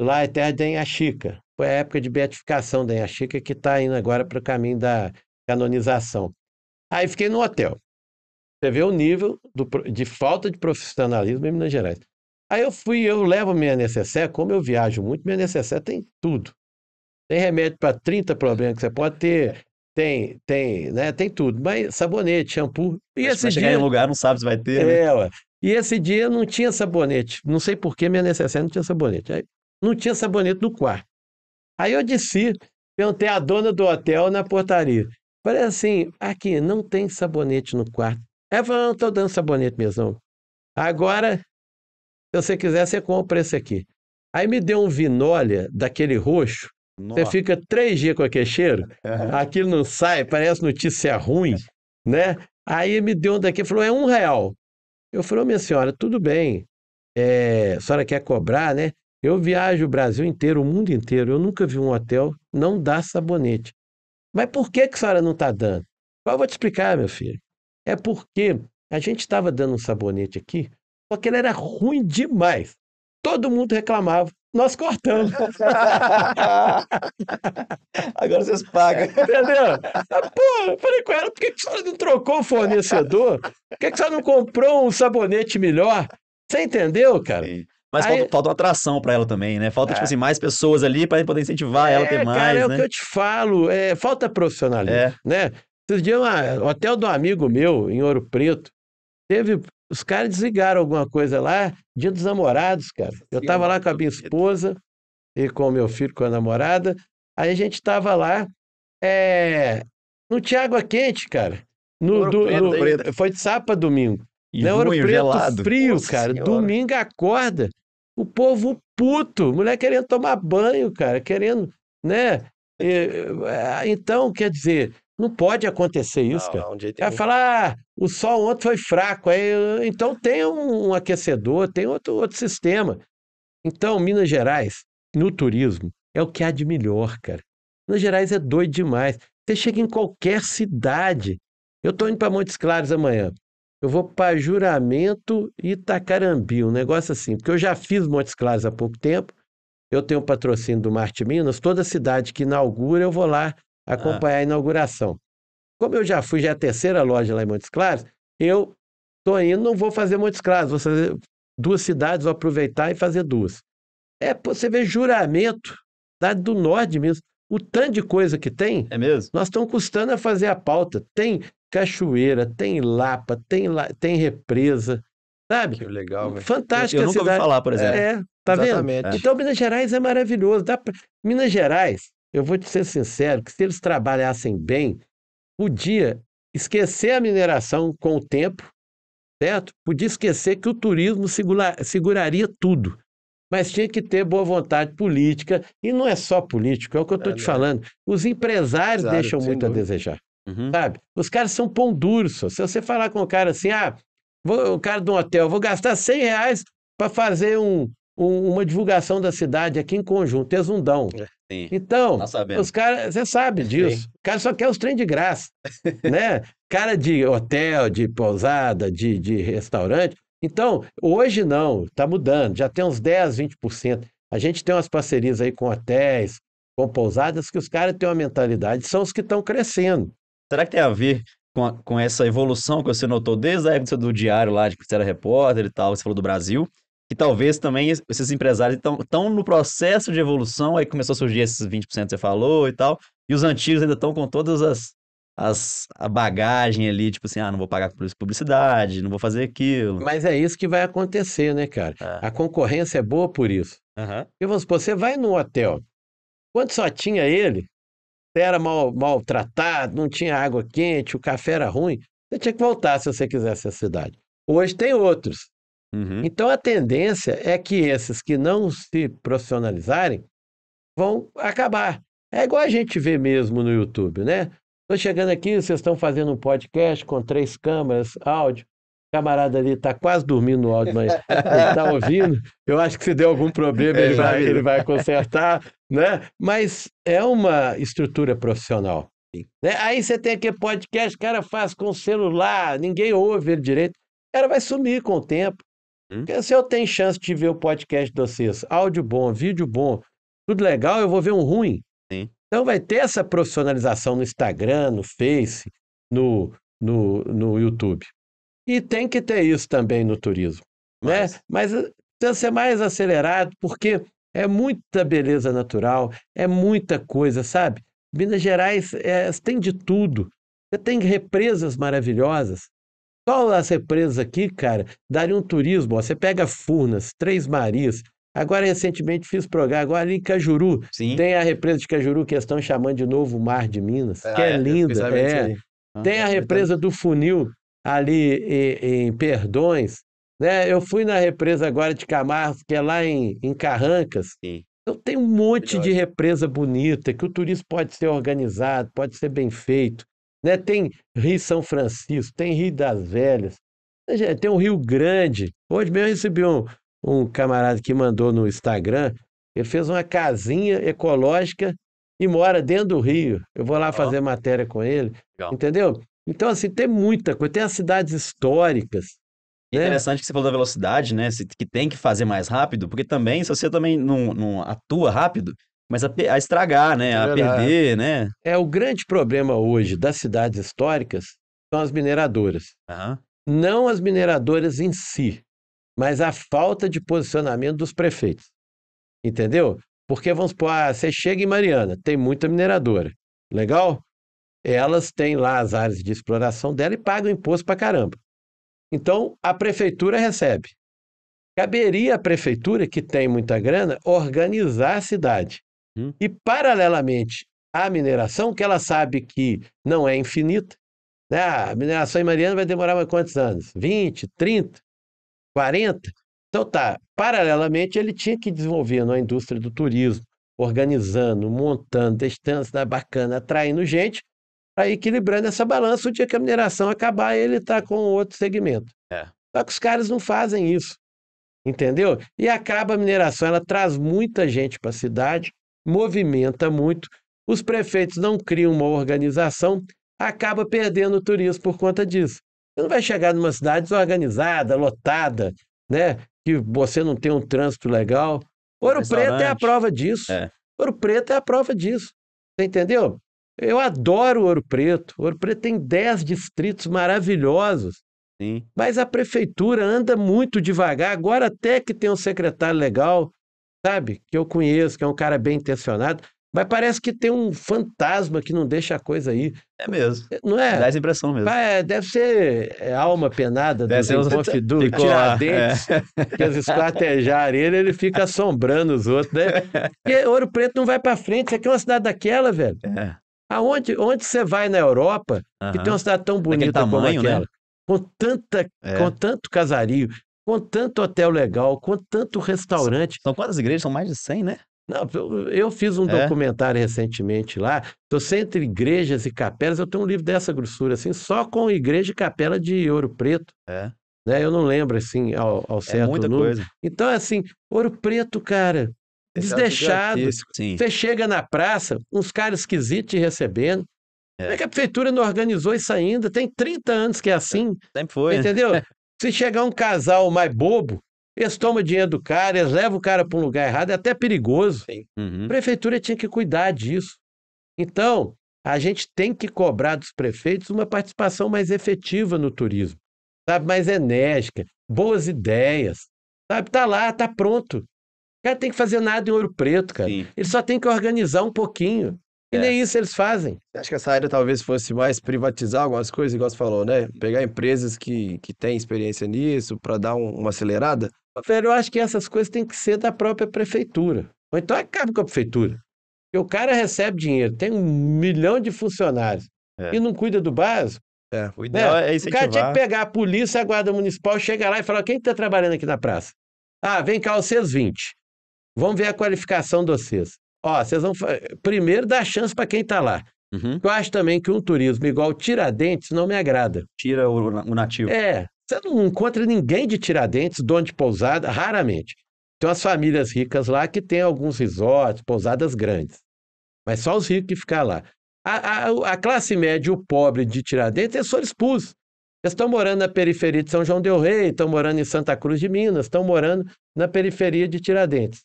lá é terra de Chica Foi a época de beatificação da Chica que está indo agora para o caminho da canonização. Aí fiquei no hotel. Você vê o nível do, de falta de profissionalismo em Minas Gerais. Aí eu fui, eu levo minha necessaire, como eu viajo muito, minha necessaire tem tudo. Tem remédio para 30 problemas que você pode ter, tem, tem, né? Tem tudo. Mas sabonete, shampoo. E mas esse dia... em lugar, não sabe se vai ter. Né? É, né? E esse dia não tinha sabonete. Não sei por que minha necessária não tinha sabonete. Aí, não tinha sabonete no quarto. Aí eu desci, perguntei à dona do hotel na portaria. Falei assim, aqui, não tem sabonete no quarto. Ela falou, não estou dando sabonete mesmo. Agora, se você quiser, você compra esse aqui. Aí me deu um vinólia daquele roxo. Nossa. Você fica três dias com aquele cheiro, aquilo não sai, parece notícia ruim, né? Aí me deu um daqui, falou, é um real. Eu falei, oh, minha senhora, tudo bem. É, a senhora quer cobrar, né? Eu viajo o Brasil inteiro, o mundo inteiro. Eu nunca vi um hotel não dar sabonete. Mas por que, que a senhora não está dando? Eu vou te explicar, meu filho. É porque a gente estava dando um sabonete aqui, só que ele era ruim demais. Todo mundo reclamava nós cortamos. Agora vocês pagam. Entendeu? Ah, pô, eu falei com ela, por que, que não trocou o fornecedor? Por que, que não comprou um sabonete melhor? Você entendeu, cara? Sim. Mas Aí... falta, falta atração para ela também, né? Falta, tipo é. tipo assim, mais pessoas ali para poder incentivar é, ela a ter é, cara, É né? o que eu te falo, é, falta profissionalismo, é. né? Outro dia, um hotel do amigo meu, em Ouro Preto, Teve. Os caras desligaram alguma coisa lá, dia dos namorados, cara. Eu estava lá com a minha esposa e com o meu filho, com a namorada. Aí a gente estava lá é, eh, tinha água Quente, cara. No, do, preto, no, preto. Né? Foi de sapa domingo. E não, era preto gelado. frio, Nossa cara. Senhora. Domingo acorda. O povo puto, mulher querendo tomar banho, cara, querendo, né? E, eh, então, quer dizer, não pode acontecer isso, não, cara. Um jeito falar, ah, o sol ontem foi fraco, aí, então tem um, aquecedor, tem outro, outro sistema. Então, Minas Gerais, no turismo, é o que há de melhor, cara. Minas Gerais é doido demais. Você chega em qualquer cidade. Eu estou indo para Montes Claros amanhã. Eu vou para Juramento e Itacarambi, um negócio assim, porque eu já fiz Montes Claros há pouco tempo. Eu tenho o patrocínio do Marte Minas. Toda cidade que inaugura, eu vou lá acompanhar ah. a inauguração. Como eu já fui, já é a terceira loja lá em Montes Claros, eu tô indo, não vou fazer Montes Claros, vou fazer duas cidades, vou aproveitar e fazer duas. É, você vê juramento, cidade tá, do norte mesmo. O tanto de coisa que tem. É mesmo? Nós estamos custando a fazer a pauta. Tem cachoeira, tem Lapa, tem, la... tem represa, sabe? Que legal, velho. Fantástica eu, eu nunca cidade. ouvi falar, por exemplo. É, tá Exatamente. vendo? É. Então, Minas Gerais é maravilhoso. Dá pra... Minas Gerais eu vou te ser sincero, que se eles trabalhassem bem, podia esquecer a mineração com o tempo, certo? Podia esquecer que o turismo segura, seguraria tudo. Mas tinha que ter boa vontade política, e não é só político, é o que eu estou é, te né? falando. Os empresários Exato, deixam muito dúvida. a desejar, uhum. sabe? Os caras são pão duros. Só. Se você falar com o cara assim, ah, vou, o cara de um hotel, vou gastar 100 reais para fazer um, um, uma divulgação da cidade aqui em conjunto, eles não dão. É. Sim, então, tá os caras, você sabe disso. Sim. O cara só quer os trem de graça, né? Cara de hotel, de pousada, de, de restaurante. Então, hoje não, está mudando. Já tem uns 10, 20%. A gente tem umas parcerias aí com hotéis, com pousadas, que os caras têm uma mentalidade, são os que estão crescendo. Será que tem a ver com, a, com essa evolução que você notou desde a época do diário lá, de que você era repórter e tal, você falou do Brasil, que talvez também esses empresários estão no processo de evolução, aí começou a surgir esses 20% que você falou e tal, e os antigos ainda estão com todas as, as a bagagem ali, tipo assim, ah, não vou pagar por publicidade, não vou fazer aquilo. Mas é isso que vai acontecer, né, cara? É. A concorrência é boa por isso. Uhum. E vamos supor, você vai num hotel, quando só tinha ele, você era mal, maltratado, não tinha água quente, o café era ruim, você tinha que voltar se você quisesse a cidade. Hoje tem outros. Uhum. Então a tendência é que esses que não se profissionalizarem vão acabar. É igual a gente vê mesmo no YouTube, né? Estou chegando aqui, vocês estão fazendo um podcast com três câmeras, áudio. O camarada ali está quase dormindo no áudio, mas está ouvindo. Eu acho que se der algum problema, é ele vai, ele vai consertar, né? Mas é uma estrutura profissional. Né? Aí você tem aquele podcast, o cara faz com o celular, ninguém ouve ele direito. O cara vai sumir com o tempo. Hum? Se eu tenho chance de ver o podcast de vocês, áudio bom, vídeo bom, tudo legal, eu vou ver um ruim. Sim. Então vai ter essa profissionalização no Instagram, no Face, no, no, no YouTube. E tem que ter isso também no turismo. Né? Mas... Né? Eh, Mas precisa ser mais acelerado, porque é muita beleza natural, é muita coisa, sabe? Minas Gerais é, tem de tudo. Você tem represas maravilhosas, qual as represas aqui, cara, daria um turismo. Ó. Você pega Furnas, Três Marias. Agora, recentemente, fiz programa. Agora, em Cajuru, Sim. tem a represa de Cajuru, que estão chamando de novo Mar de Minas, ah, que é, ah, é linda. É. Ah, tem a é represa do Funil, ali em, em Perdões. Né? Eu fui na represa agora de Camargo, que é lá em, em Carrancas. Sim. Então tem um monte Melhor. de represa bonita que o turismo pode ser organizado, pode ser bem feito. Né? Tem Rio São Francisco, tem Rio das Velhas, tem o Rio Grande. Hoje mesmo eu recebi um, um camarada que mandou no Instagram, ele fez uma casinha ecológica e mora dentro do Rio. Eu vou lá Legal. fazer matéria com ele, Legal. entendeu? Então, assim, tem muita coisa. Tem as cidades históricas, é né? Interessante é. que você falou da velocidade, né? Que tem que fazer mais rápido, porque também, se você também não, não atua rápido, mas a, a estragar, né? É a perder, né? É o grande problema hoje das cidades históricas são as mineradoras. Uhum. Não as mineradoras em si, mas a falta de posicionamento dos prefeitos. Entendeu? Porque vamos supor, ah, você chega em Mariana, tem muita mineradora. Legal? Elas têm lá as áreas de exploração dela e pagam imposto pra caramba. Então, a prefeitura recebe. Caberia a prefeitura, que tem muita grana, organizar a cidade Hum? E, paralelamente à mineração, que ela sabe que não é infinita, né? Ah, a mineração em Mariana vai demorar mais quantos anos? 20, 30, 40? Então, tá. Paralelamente, ele tinha que desenvolver na indústria do turismo, organizando, montando, testando, da bacana, atraindo gente, para equilibrando essa balança. O dia que a mineração acabar, ele está com outro segmento. É. Só que os caras não fazem isso, entendeu? E acaba a mineração, ela traz muita gente para a cidade, movimenta muito, os prefeitos não criam uma organização, acaba perdendo o turismo por conta disso. Você não vai chegar numa cidade desorganizada, lotada, né? Que você não tem um trânsito legal. Ouro Preto é a prova disso. É. Ouro Preto é a prova disso. Você entendeu? Eu adoro Ouro Preto. Ouro Preto tem 10 distritos maravilhosos. Sim. Mas a prefeitura anda muito devagar. Agora até que tem um secretário legal, sabe? Que eu conheço, que é um cara bem intencionado. Mas parece que tem um fantasma que não deixa a coisa aí. É mesmo. É, não é? Dá essa impressão mesmo. Ah, é, deve ser é, alma penada deve do lá dentro. É. é. que os esquartejaram ele, ele fica assombrando os outros, né? Porque Ouro Preto não vai para frente, isso aqui é uma cidade daquela, velho. É. Aonde onde você vai na Europa, que tem uma cidade tão bonita tamanho, como né? aquela, né? com, tanta, é. com tanto casario, com tanto hotel legal, com tanto restaurante. São, quantas igrejas? São mais de 100, né? Não, eu, eu fiz um é. documentário recentemente lá, estou entre igrejas e capelas, eu tenho um livro dessa grossura, assim, só com igreja e capela de Ouro Preto. É. Né? Eu não lembro, assim, ao, ao é certo é muita número. Coisa. Então, assim, Ouro Preto, cara, é desdeixado. Você chega na praça, uns caras esquisitos te recebendo. É. Como é que a prefeitura não organizou isso ainda? Tem 30 anos que é, é assim. Sempre foi. Né? Entendeu? Se chegar um casal mais bobo, eles tomam dinheiro do cara, eles levam o cara para um lugar errado, é até perigoso. Uhum. A prefeitura tinha que cuidar disso. Então, a gente tem que cobrar dos prefeitos uma participação mais efetiva no turismo, sabe? Mais enérgica, boas ideias, sabe? Tá lá, tá pronto. O cara tem que fazer nada em Ouro Preto, cara. Sim. Ele só tem que organizar um pouquinho. E nem é. isso eles fazem. Acho que essa área talvez fosse mais privatizar algumas coisas, igual você falou, né? Pegar empresas que, que têm experiência nisso para dar um, uma acelerada. Velho, eu acho que essas coisas têm que ser da própria prefeitura. Ou então acaba com a prefeitura. Porque o cara recebe dinheiro, tem um milhão de funcionários é. e não cuida do básico. É. O né? ideal né? é O cara tinha que pegar a polícia, a guarda municipal, chega lá e fala: quem está trabalhando aqui na praça? Ah, vem cá, vocês 20. Vamos ver a qualificação de vocês. Ó, vocês vão. Primeiro, dá chance para quem está lá. Uhum. Eu acho também que um turismo igual Tiradentes não me agrada. Tira o, o nativo. É. Você não encontra ninguém de Tiradentes, dono de pousada, raramente. Tem umas famílias ricas lá que tem alguns resorts, pousadas grandes. Mas só os ricos que ficam lá. A, a, a classe média e o pobre de Tiradentes, é só expulso. Eles estão morando na periferia de São João del Rei, estão morando em Santa Cruz de Minas, estão morando na periferia de Tiradentes.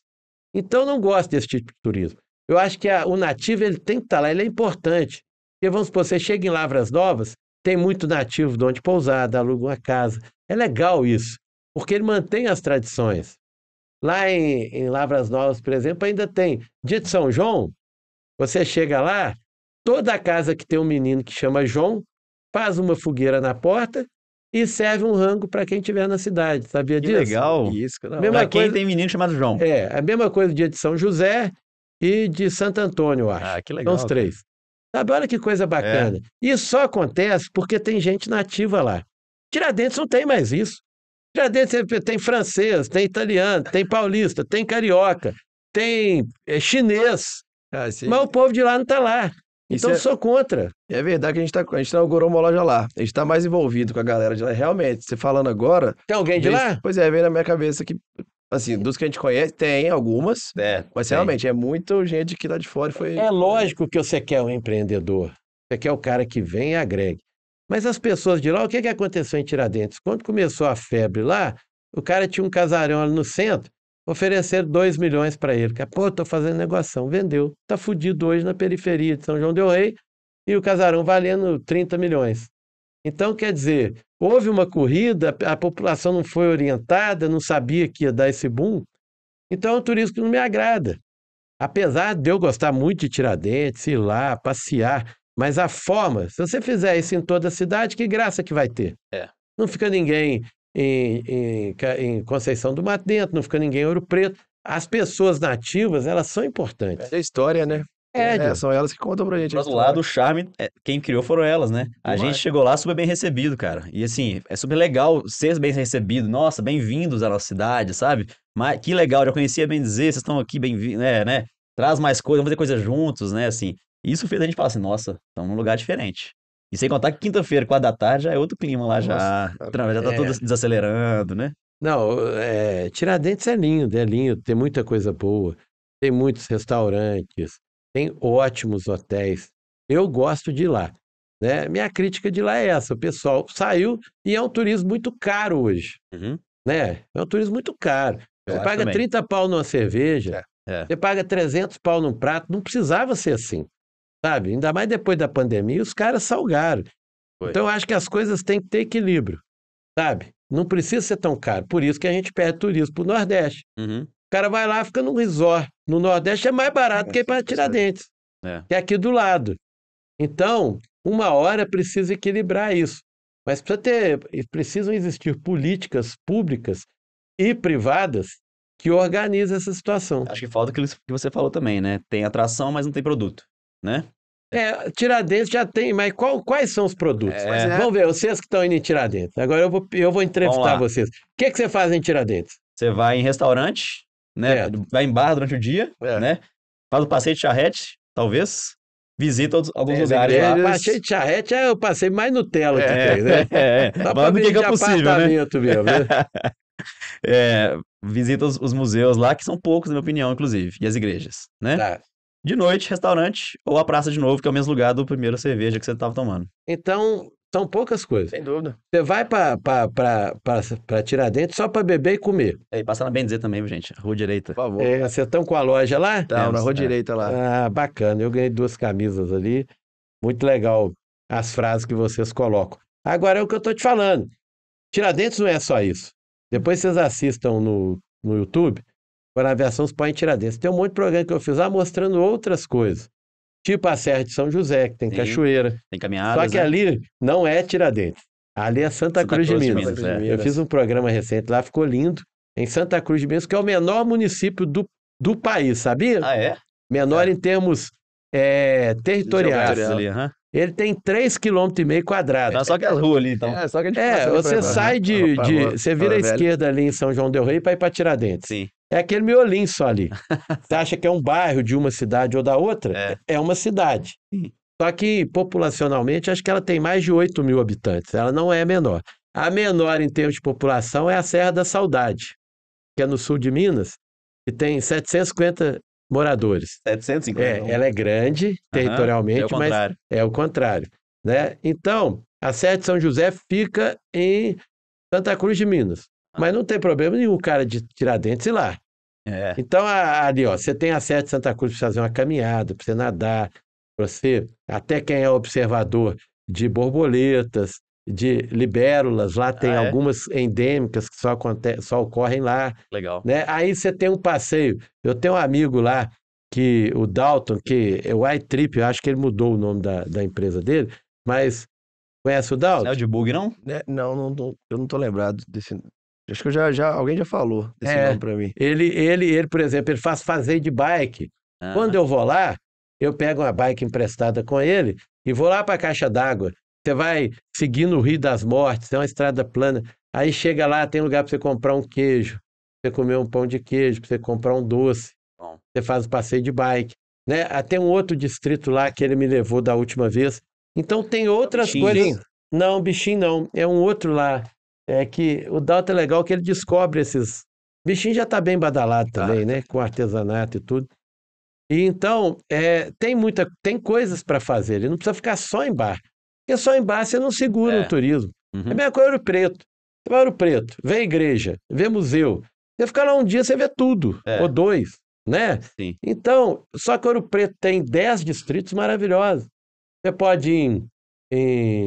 Então, não gosto desse tipo de turismo. Eu acho que a, o nativo ele tem que estar tá lá, ele é importante. Porque, vamos supor, você chega em Lavras Novas, tem muito nativo de onde pousar, aluga uma casa. É legal isso, porque ele mantém as tradições. Lá em, em Lavras Novas, por exemplo, ainda tem dia de São João. Você chega lá, toda casa que tem um menino que chama João faz uma fogueira na porta e serve um rango para quem estiver na cidade. Sabia que disso? legal. Isso, não. mesma pra quem coisa... tem menino chamado João. É, a mesma coisa dia de São José e de Santo Antônio, eu acho. Ah, que legal. São os três. Sabe, olha que coisa é. bacana. É. Isso só acontece porque tem gente nativa lá. Tiradentes não tem mais isso. Tiradentes é, tem francês, tem italiano, tem paulista, tem carioca, tem eh, chinês. Ah, mas o povo de lá não está lá. Então, é... sou contra. é verdade que a gente, tá, a gente inaugurou uma loja lá. A gente está mais envolvido com a galera de lá. Realmente, você falando agora. Tem alguém de vem... lá? Pois é, veio na minha cabeça que, assim, dos que a gente conhece, tem algumas. É, mas tem. realmente, é muita gente que lá tá de fora foi. É lógico que você quer um empreendedor. Você quer o cara que vem e agregue. Mas as pessoas de lá, o que, que aconteceu em Tiradentes? Quando começou a febre lá, o cara tinha um casarão ali no centro Oferecer 2 milhões para ele. Que, é, Pô, tô fazendo negociação. Vendeu. Tá fudido hoje na periferia de São João Del Rei e o casarão valendo 30 milhões. Então, quer dizer, houve uma corrida, a população não foi orientada, não sabia que ia dar esse boom. Então, é um turismo que não me agrada. Apesar de eu gostar muito de Tiradentes, ir lá, passear, mas a forma, se você fizer isso em toda a cidade, que graça que vai ter? É. Não fica ninguém em, uhum. em, em Conceição do Mato Dentro, não fica ninguém em Ouro Preto. As pessoas nativas, elas são importantes. É a história, né? É, é, são elas que contam pra gente. Mas do lado, o charme, é, quem criou foram elas, né? A Mas... gente chegou lá super bem recebido, cara. E assim, é super legal ser bem recebido. Nossa, bem-vindos à nossa cidade, sabe? Mas que legal, já conhecia bem dizer, vocês estão aqui bem-vindos, é, né? Traz mais coisas, vamos fazer coisas juntos, né? Assim, isso fez a gente falar assim, nossa, estamos num lugar diferente. E sem contar que quinta-feira, quatro da tarde, já é outro clima lá, já. Nossa, já tá é... tudo desacelerando, né? Não, é, Tiradentes é lindo, é lindo, tem muita coisa boa, tem muitos restaurantes, tem ótimos hotéis. Eu gosto de ir lá. Né? Minha crítica de lá é essa: o pessoal saiu e é um turismo muito caro hoje. Uhum. Né? É um turismo muito caro. Eu você paga também. 30 pau numa cerveja, é. É. você paga 300 pau num prato, não precisava ser assim sabe? Ainda mais depois da pandemia, os caras salgaram. Foi. Então, eu acho que as coisas têm que ter equilíbrio, sabe? Não precisa ser tão caro. Por isso que a gente pede turismo para o Nordeste. Uhum. O cara vai lá, fica num resort. No Nordeste é mais barato é, que ir para é Tiradentes, é. que é aqui do lado. Então, uma hora precisa equilibrar isso. Mas precisa ter, precisam existir políticas públicas e privadas que organizem essa situação. Acho que falta aquilo que você falou também, né? Tem atração, mas não tem produto né? É, Tiradentes já tem, mas qual, quais são os produtos? É. é. Vamos ver, vocês que estão indo em Tiradentes. Agora eu vou, eu vou entrevistar vocês. O que, é que você faz em Tiradentes? Você vai em restaurante, né? Certo. Vai em bar durante o dia, é. né? Faz o passeio de charrete, talvez. Visita outros, alguns é, lugares igrejas. lá. Passeio de charrete, é, eu passei mais Nutella que é, tem, né? É, é. Mas que, é possível, né? Mesmo, né? é, visita os, os, museus lá, que são poucos, na minha opinião, inclusive, e as igrejas, né? Tá de noite, restaurante ou a praça de novo, que é o mesmo lugar do primeiro cerveja que você estava tomando. Então, são poucas coisas. Sem dúvida. Você vai para Tiradentes só para beber e comer. É, e passar na Benzer também, gente. Rua direita. Por favor. É, vocês estão com a loja lá? Tá, na rua é. direita lá. Ah, bacana. Eu ganhei duas camisas ali. Muito legal as frases que vocês colocam. Agora é o que eu estou te falando. Tiradentes não é só isso. Depois vocês assistam no, no YouTube para a aviação SPAN em Tiradentes. Tem um monte de programa que eu fiz lá mostrando outras coisas. Tipo a Serra de São José, que tem Sim, cachoeira. Tem caminhada. Só que né? ali não é Tiradentes. Ali é Santa, Santa Cruz, Cruz, de Minas. Minas é. Eu fiz um programa recente lá, ficou lindo. Em Santa Cruz de Minas, que é o menor município do, do país, sabia? Ah, é? Menor é. em termos é, territoriais. Ali, uhum. Ele tem 3,5 km quadrados. Não, só que as é ruas ali, então. É, só que a é, é você sai de, de, Você vira à esquerda ali em São João Del Rei para ir para Tiradentes. Sim. É aquele miolinho só ali. você acha que é um bairro de uma cidade ou da outra? É, é uma cidade. Sim. Só que, populacionalmente, acho que ela tem mais de 8 mil habitantes. Ela não é menor. A menor em termos de população é a Serra da Saudade, que é no sul de Minas, que tem 750 moradores. 750. É, então. ela é grande é territorialmente, uhum, é mas é o contrário. Né? Então, a sede de São José fica em Santa Cruz de Minas. Ah. Mas não tem problema nenhum o cara de Tiradentes ir lá. É. Então, ali, ó, você tem a sede de Santa Cruz para fazer uma caminhada, para você nadar, para você, até quem é observador de borboletas, de libérulas, lá tem ah, é? algumas endêmicas que só, acontece, só ocorrem lá. Legal. Né? Aí você tem um passeio. Eu tenho um amigo lá, que o Dalton, que é o iTrip, eu acho que ele mudou o nome da, da empresa dele, mas conhece o Dalton? Não é o de bug, não? É, não, não, não, eu não tô lembrado desse. Acho que já, já, alguém já falou desse é, nome para mim. Ele, ele, ele, por exemplo, ele faz fazer de bike. Ah. Quando eu vou lá, eu pego uma bike emprestada com ele e vou lá para a caixa d'água. Você vai seguindo o Rio das Mortes, é uma estrada plana. Aí chega lá, tem lugar para você comprar um queijo, pra você comer um pão de queijo, para você comprar um doce. Bom. Você faz o passeio de bike. Né? Até ah, um outro distrito lá que ele me levou da última vez. Então tem é outras bichinho. coisas. Não, bichinho não. É um outro lá. É que o Dalton é legal que ele descobre esses. Bichinho já está bem badalado tá. também, né? Com artesanato e tudo. E então, é, tem muita, tem coisas para fazer. Ele não precisa ficar só em bar. Porque só embaixo você não segura é. o turismo. Uhum. É a mesma coisa Ouro Preto. Você vai Ouro Preto, vê a igreja, vê museu. Você fica lá um dia, você vê tudo, é. ou dois, né? Sim. Então, só que Ouro Preto tem dez distritos maravilhosos. Você pode ir em,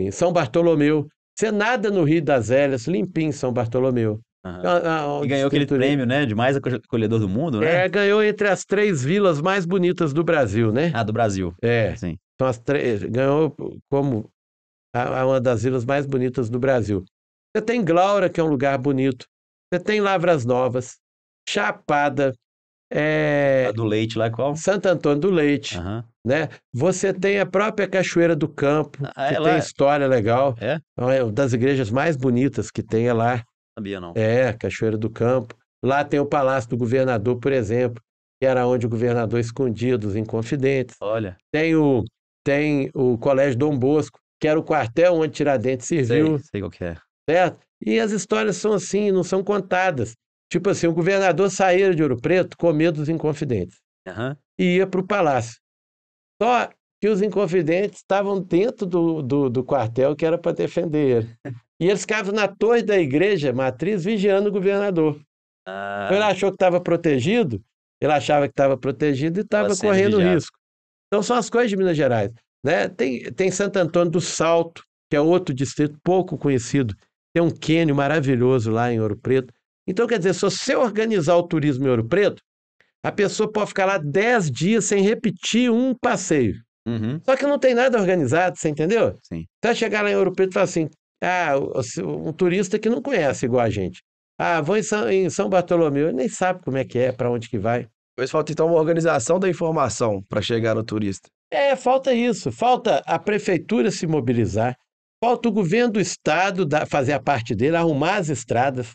em São Bartolomeu, você nada no Rio das Velhas, limpinho em São Bartolomeu. Uhum. e ganhou aquele prêmio, né? De mais acolhedor do mundo, né? É, ganhou entre as três vilas mais bonitas do Brasil, né? Ah, do Brasil. É. Sim. Então, as três, ganhou como é uma das vilas mais bonitas do Brasil. Você tem Glaura, que é um lugar bonito. Você tem Lavras Novas, Chapada. É... A do Leite, lá é qual? Santo Antônio do Leite. Uhum. Né? Você tem a própria Cachoeira do Campo, ah, que ela... É tem é história legal. É? Então, é uma das igrejas mais bonitas que tem é lá. Sabia não. É, Cachoeira do Campo. Lá tem o Palácio do Governador, por exemplo, que era onde o governador escondia dos inconfidentes. Olha. Tem o, tem o Colégio Dom Bosco, que era o quartel onde Tiradentes serviu. Sei, sei qual que é. Certo? E as histórias são assim, não são contadas. Tipo assim, o governador saía de Ouro Preto com medo dos inconfidentes uhum. e ia para o palácio. Só que os inconfidentes estavam dentro do, do, do quartel que era para defender ele. E eles ficavam na torre da igreja matriz vigiando o governador. Ah. Então ele achou que estava protegido, ele achava que estava protegido e estava correndo risco. Então são as coisas de Minas Gerais. Né? Tem, tem Santo Antônio do Salto, que é outro distrito pouco conhecido. Tem um quênio maravilhoso lá em Ouro Preto. Então, quer dizer, se você organizar o turismo em Ouro Preto, a pessoa pode ficar lá 10 dias sem repetir um passeio. Uhum. Só que não tem nada organizado, você entendeu? Sim. Então, chegar lá em Ouro Preto e falar assim: ah, um turista que não conhece igual a gente. Ah, vou em São, em São Bartolomeu, ele nem sabe como é que é, para onde que vai. Pois falta então uma organização da informação para chegar no turista. É, falta isso. Falta a prefeitura se mobilizar, falta o governo do estado da, fazer a parte dele, arrumar as estradas.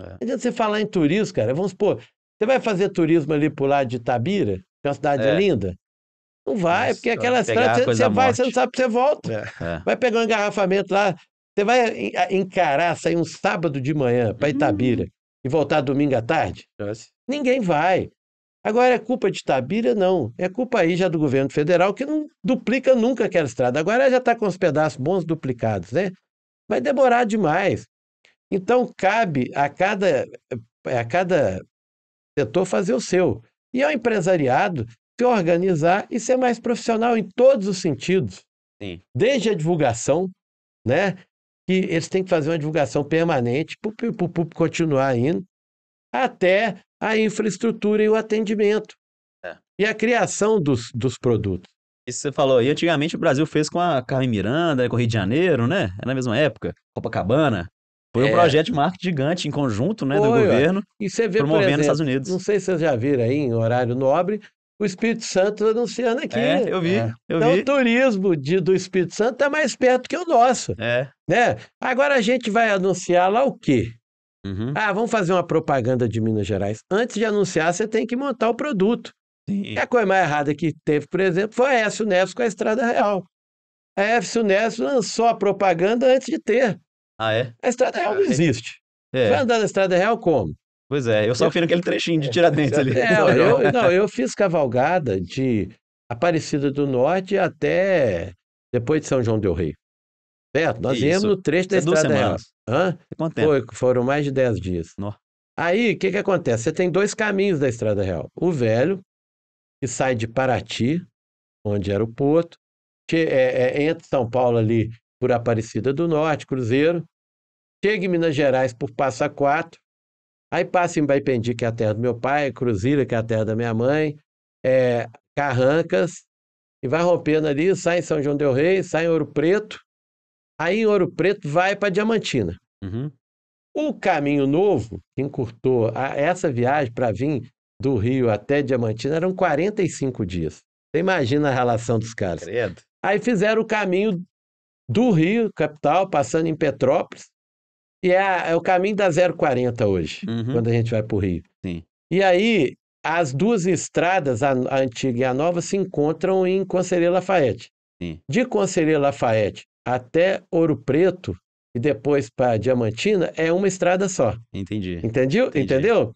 É. Não adianta você falar em turismo, cara. Vamos supor, você vai fazer turismo ali pro lado de Itabira, que é uma cidade é. linda? Não vai, Nossa, porque aquela estrada você, você vai, você não sabe se você volta. É, é. Vai pegar um engarrafamento lá, você vai encarar, sair um sábado de manhã para hum. Itabira e voltar domingo à tarde? Nossa. Ninguém vai. Agora, é culpa de Tabira? Não. É culpa aí já do governo federal, que não duplica nunca aquela estrada. Agora já está com os pedaços bons duplicados, né? Vai demorar demais. Então, cabe a cada, eh, a cada setor fazer o seu. E ao empresariado se organizar e ser mais profissional em todos os sentidos. Sim. Desde a divulgação, né? Que eles têm que fazer uma divulgação permanente para o público continuar indo até a infraestrutura e o atendimento. É. E a criação dos, dos produtos. Isso você falou. E antigamente o Brasil fez com a Carmen Miranda, com o Rio de Janeiro, né? É na mesma época. Copacabana. Foi é. um projeto de marketing gigante em conjunto, né, Foi, do governo, e você vê, promovendo exemplo, os Estados Unidos. Não sei se vocês já viram aí em horário nobre, o Espírito Santo anunciando aqui. É, eu vi, é. eu então, vi. Então o turismo de, do Espírito Santo está mais perto que o nosso. É. Né? Agora a gente vai anunciar lá o quê? Uhum. Ah, vamos fazer uma propaganda de Minas Gerais. Antes de anunciar, você tem que montar o produto. Sim. E a coisa mais errada que teve, por exemplo, foi a Écio Neves com a Estrada Real. A Écio Neves lançou a propaganda antes de ter. Ah, é? A Estrada Real ah, não é. existe. É. Vai andar na Estrada Real como? Pois é, eu só fui naquele trechinho de é. Tiradentes ali. É, eu, não, eu fiz cavalgada de Aparecida do Norte até depois de São João del Rei. Certo, nós viemos no trecho da é Estrada Real. Hã? É quanto tempo? Foi, foram mais de 10 dias. No. Aí, o que, que acontece? Você tem dois caminhos da Estrada Real. O velho, que sai de Paraty, onde era o Porto, que é, é, entra em São Paulo ali por Aparecida do Norte, Cruzeiro, chega em Minas Gerais por Passa Quatro, aí passa em Baipendi, que é a terra do meu pai, Cruzeiro, que é a terra da minha mãe, é, Carrancas, e vai rompendo ali, sai em São João del Rei, sai em Ouro Preto, Aí em Ouro Preto vai para Diamantina. Uhum. O caminho novo, que encurtou a, essa viagem para vir do Rio até Diamantina, eram 45 dias. Você imagina a relação dos caras. Credo. Aí fizeram o caminho do Rio, capital, passando em Petrópolis, e é, é o caminho da 040 hoje, uhum. quando a gente vai para o Rio. Sim. E aí, as duas estradas, a, a, antiga e a nova, se encontram em Conselheiro Lafayette. Sim. De Conselheiro Lafayette até Ouro Preto e depois para Diamantina é uma estrada só. Entendi. Entendeu? Entendi. Entendeu?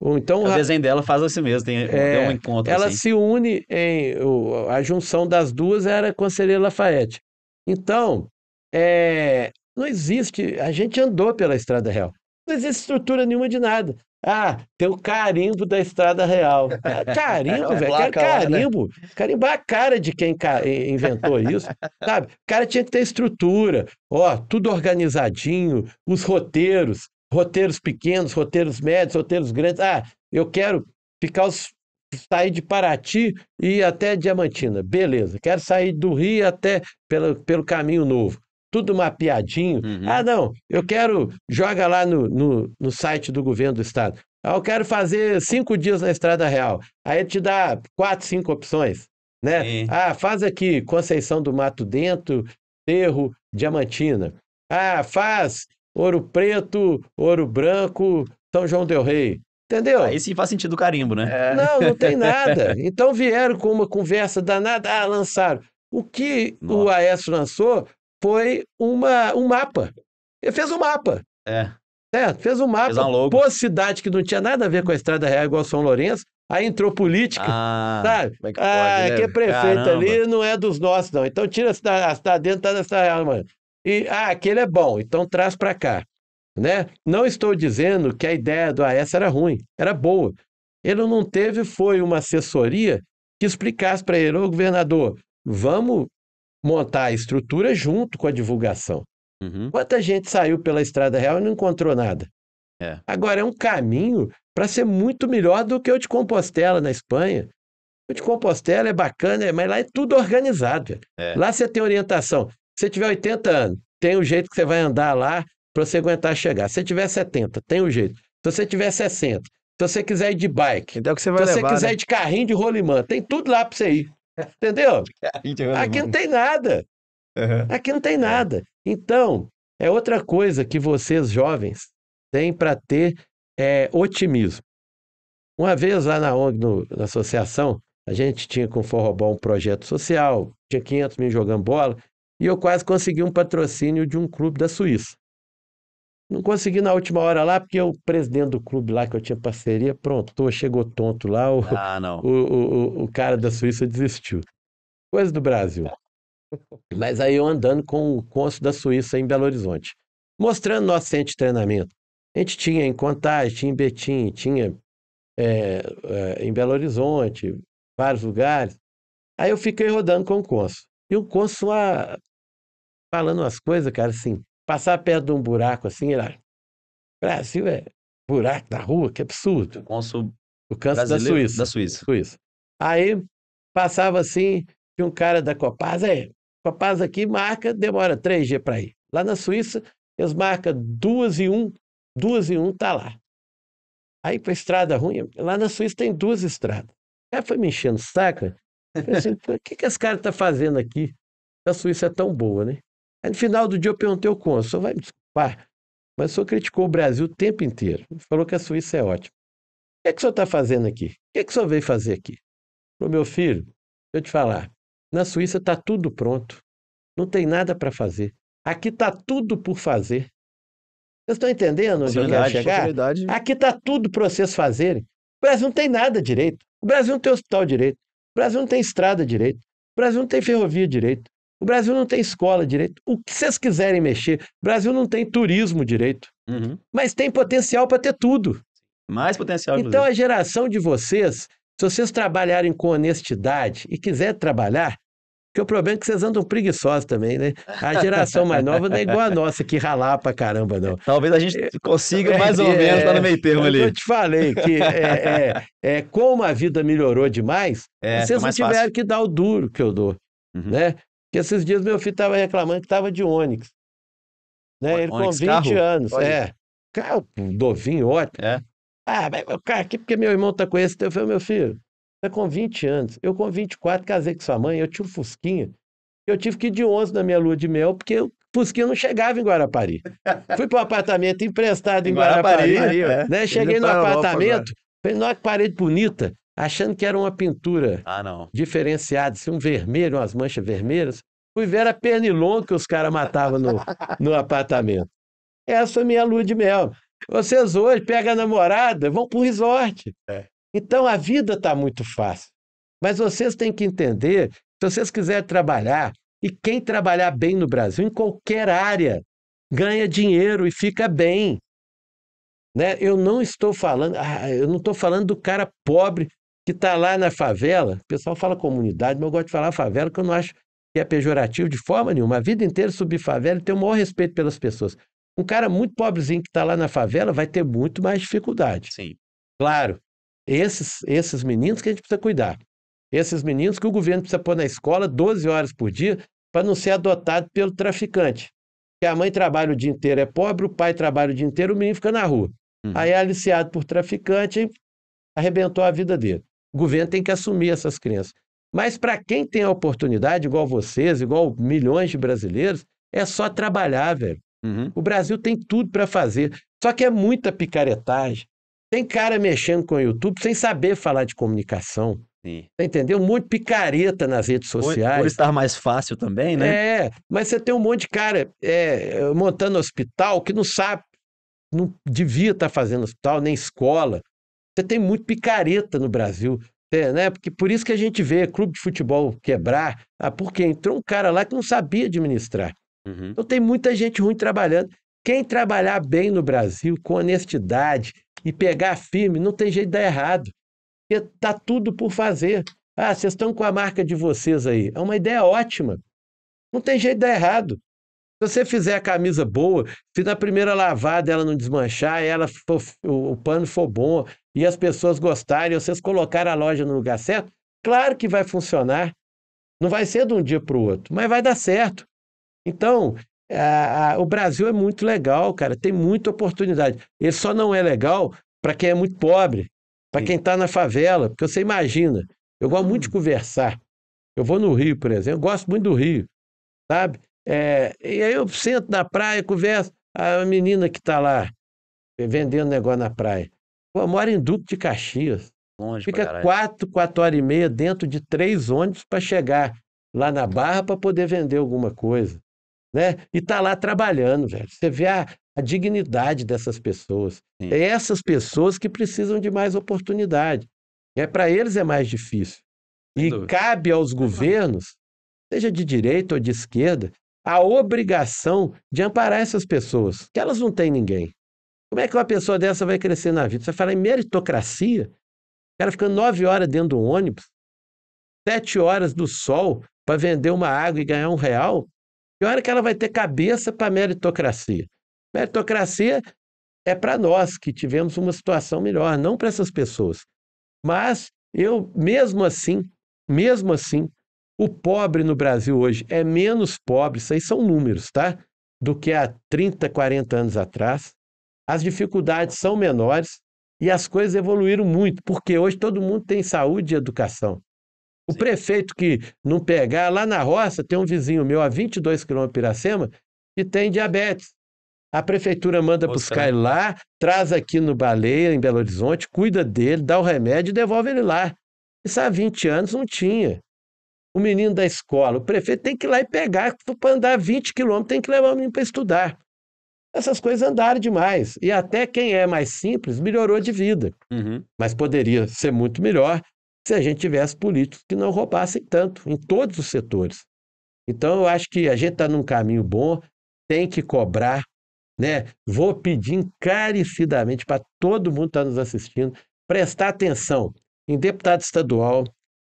Uhum. Então, o a... desenho dela faz assim mesmo, tem, é, tem um encontro. Ela assim. se une em. O, a junção das duas era Conselheiro Lafayette. Então, é, não existe. A gente andou pela Estrada Real. Não existe estrutura nenhuma de nada. Ah, tem o carimbo da Estrada Real. Ah, carimbo, velho. Quero carimbo. Lá, né? Carimbar a cara de quem inventou isso. Sabe? O cara tinha que ter estrutura, ó, tudo organizadinho, os roteiros, roteiros pequenos, roteiros médios, roteiros grandes. Ah, eu quero ficar os sair de Paraty e ir até Diamantina. Beleza, quero sair do Rio até pelo, pelo caminho novo tudo mapeadinho. Uhum. Ah, não, eu quero, joga lá no, no, no site do governo do estado. Ah, eu quero fazer cinco dias na Estrada Real. Aí te dá quatro, cinco opções, né? Sim. Ah, faz aqui Conceição do Mato Dentro, Terro, Diamantina. Ah, faz Ouro Preto, Ouro Branco, São João del Rei. Entendeu? Aí sim faz sentido o carimbo, né? É. Não, não tem nada. Então vieram com uma conversa danada, ah, lançaram. O que Nossa. o AES lançou foi uma, um mapa. Ele fez um mapa. É. Certo? É, fez um mapa. Fez um Pô, cidade que não tinha nada a ver com a Estrada Real igual São Lourenço. Aí entrou política, ah, sabe? É que pode, ah, né? que é prefeito Caramba. ali não é dos nossos, não. Então tira a cidade, a cidade dentro tá da Estrada Real, mano. E, ah, aquele é bom, então traz para cá. Né? Não estou dizendo que a ideia do AS era ruim, era boa. Ele não teve, foi uma assessoria que explicasse para ele, ô governador, vamos montar a estrutura junto com a divulgação. Uhum. Quanta gente saiu pela Estrada Real e não encontrou nada? É. Agora, é um caminho para ser muito melhor do que o de Compostela, na Espanha. O de Compostela é bacana, é, mas lá é tudo organizado. É. é. Lá você tem orientação. Se você tiver 80 anos, tem o um jeito que você vai andar lá para você aguentar chegar. Se você tiver 70, tem o um jeito. Se você tiver 60, se você quiser ir de bike, então, é que você vai se levar, você quiser né? ir de carrinho de rolimã, tem tudo lá para você ir. Entendeu? Aqui não tem nada. Aqui não tem nada. Então, é outra coisa que vocês jovens têm para ter é, otimismo. Uma vez lá na ONG, no, na associação, a gente tinha com o Forrobó um projeto social, tinha 500 mil jogando bola, e eu quase consegui um patrocínio de um clube da Suíça. Não consegui na última hora lá, porque o presidente do clube lá que eu tinha parceria, pronto, chegou tonto lá. O, ah, não. O, o, o, o cara da Suíça desistiu. Coisa do Brasil. Mas aí eu andando com o cônsul da Suíça em Belo Horizonte, mostrando nosso centro de treinamento. A gente tinha em Contagem, tinha em Betim, tinha é, é, em Belo Horizonte, vários lugares. Aí eu fiquei rodando com o cônsul. E o cônsul lá falando umas coisas, cara, assim, Passar perto de um buraco assim, era... Brasil é buraco na rua, que absurdo. O cônsul o câncer da Suíça. Da Suíça. Suíça. Aí passava assim, tinha um cara da Copasa, é, Copasa aqui marca, demora três dias para ir. Lá na Suíça, eles marcam duas e um, duas e um tá lá. Aí para estrada ruim, lá na Suíça tem duas estradas. O cara foi me enchendo saca. Né? Falei assim, o que, que esse cara tá fazendo aqui? A Suíça é tão boa, né? Aí, no final do dia, eu perguntei ao cônsul, só vai me desculpar, mas o senhor criticou o Brasil o tempo inteiro. Falou que a Suíça é ótima. O que é que o senhor está fazendo aqui? O que é que o senhor veio fazer aqui? Falou, meu filho, deixa eu te falar. Na Suíça está tudo pronto. Não tem nada para fazer. Aqui está tudo por fazer. Vocês estão entendendo onde eu quero chegar? Aqui está tudo para vocês fazerem. O Brasil não tem nada direito. O Brasil não tem hospital direito. O Brasil não tem estrada direito. O Brasil não tem ferrovia direito. O Brasil não tem escola direito. O que vocês quiserem mexer. O Brasil não tem turismo direito. Uhum. Mas tem potencial para ter tudo. Mais potencial. Então, inclusive. a geração de vocês, se vocês trabalharem com honestidade e quiserem trabalhar, porque o problema é que vocês andam preguiçosos também, né? A geração mais nova não é igual a nossa, que ralar pra caramba, não. Talvez a gente consiga é, mais ou é, menos, tá no meio termo ali. Eu te falei que é, é, é como a vida melhorou demais, é, vocês não tiveram fácil. que dar o duro que eu dou, uhum. né? E esses dias meu filho estava reclamando que estava de Onix. Né? Ele Onix com 20 carro? anos. Olha. É. Carro, dovinho ótimo. É. Ah, mas meu cara, aqui, porque meu irmão tá com esse. Eu falei, meu filho, você tá com 20 anos. Eu com 24 casei com sua mãe, eu tinha um Fusquinha. Eu tive que ir de 11 na minha lua de mel, porque o Fusquinha não chegava em Guarapari. Fui para apartamento emprestado em, em Guarapari. Guarapari é. né? É. Cheguei no apartamento, falei, nossa, que parede bonita achando que era uma pintura ah, não. diferenciada, assim, um vermelho, umas manchas vermelhas. Fui ver a pernilongo que os caras matavam no, no apartamento. Essa a é minha lua de mel. Vocês hoje pegam a namorada, vão para o resort. É. Então a vida está muito fácil. Mas vocês têm que entender, se vocês quiserem trabalhar, e quem trabalhar bem no Brasil, em qualquer área, ganha dinheiro e fica bem. Né? Eu não estou falando, ah, eu não estou falando do cara pobre que está lá na favela, o pessoal fala comunidade, mas eu gosto de falar favela, que eu não acho que é pejorativo de forma nenhuma. A vida inteira subir favela e ter o maior respeito pelas pessoas. Um cara muito pobrezinho que está lá na favela vai ter muito mais dificuldade. Sim. Claro, esses, esses meninos que a gente precisa cuidar. Esses meninos que o governo precisa pôr na escola 12 horas por dia para não ser adotado pelo traficante. Que a mãe trabalha o dia inteiro, é pobre, o pai trabalha o dia inteiro, o menino fica na rua. Uhum. Aí é aliciado por traficante, arrebentou a vida dele. O governo tem que assumir essas crenças. Mas para quem tem a oportunidade, igual vocês, igual milhões de brasileiros, é só trabalhar, velho. Uhum. O Brasil tem tudo para fazer. Só que é muita picaretagem. Tem cara mexendo com o YouTube sem saber falar de comunicação. Sim. Entendeu? Muito picareta nas redes sociais. Por estar mais fácil também, né? É, mas você tem um monte de cara é, montando hospital que não sabe, não devia estar tá fazendo hospital, nem escola. Você tem muito picareta no Brasil. É, né? Porque por isso que a gente vê clube de futebol quebrar, ah, porque entrou um cara lá que não sabia administrar. Uhum. Então tem muita gente ruim trabalhando. Quem trabalhar bem no Brasil, com honestidade e pegar firme, não tem jeito de dar errado. Porque tá tudo por fazer. Ah, vocês estão com a marca de vocês aí. É uma ideia ótima. Não tem jeito de dar errado. Se você fizer a camisa boa, se na primeira lavada ela não desmanchar, ela for, o, o pano for bom e as pessoas gostarem, vocês colocarem a loja no lugar certo, claro que vai funcionar. Não vai ser de um dia para o outro, mas vai dar certo. Então, a, a, o Brasil é muito legal, cara, tem muita oportunidade. Ele só não é legal para quem é muito pobre, para quem está na favela, porque você imagina. Eu gosto muito de hum. conversar. Eu vou no Rio, por exemplo, eu gosto muito do Rio, sabe? É, e aí eu sento na praia, converso, a menina que está lá vendendo negócio na praia. Pô, mora em Duque de Caxias. Longe Fica quatro, quatro horas e meia dentro de três ônibus para chegar lá na Barra para poder vender alguma coisa. Né? E tá lá trabalhando, velho. Você vê a, a dignidade dessas pessoas. Sim. É essas pessoas que precisam de mais oportunidade. É para eles é mais difícil. E cabe aos governos, seja de direita ou de esquerda, a obrigação de amparar essas pessoas, que elas não têm ninguém. Como é que uma pessoa dessa vai crescer na vida? Você fala em meritocracia? O cara fica nove horas dentro do ônibus, sete horas do sol para vender uma água e ganhar um real. Que hora que ela vai ter cabeça para meritocracia? Meritocracia é para nós que tivemos uma situação melhor, não para essas pessoas. Mas eu, mesmo assim, mesmo assim, o pobre no Brasil hoje é menos pobre, isso aí são números, tá? Do que há 30, 40 anos atrás. As dificuldades são menores e as coisas evoluíram muito, porque hoje todo mundo tem saúde e educação. O Sim. prefeito que não pegar, lá na roça, tem um vizinho meu a 22 quilômetros de Piracema que tem diabetes. A prefeitura manda buscar né? ele lá, traz aqui no Baleia, em Belo Horizonte, cuida dele, dá o remédio e devolve ele lá. Isso há 20 anos não tinha o menino da escola. O prefeito tem que ir lá e pegar, para andar 20 quilômetros, tem que levar o menino para estudar. Essas coisas andaram demais. E até quem é mais simples melhorou de vida. Uhum. Mas poderia ser muito melhor se a gente tivesse políticos que não roubassem tanto, em todos os setores. Então, eu acho que a gente está num caminho bom, tem que cobrar. Né? Vou pedir encarecidamente para todo mundo que está nos assistindo prestar atenção em deputado estadual,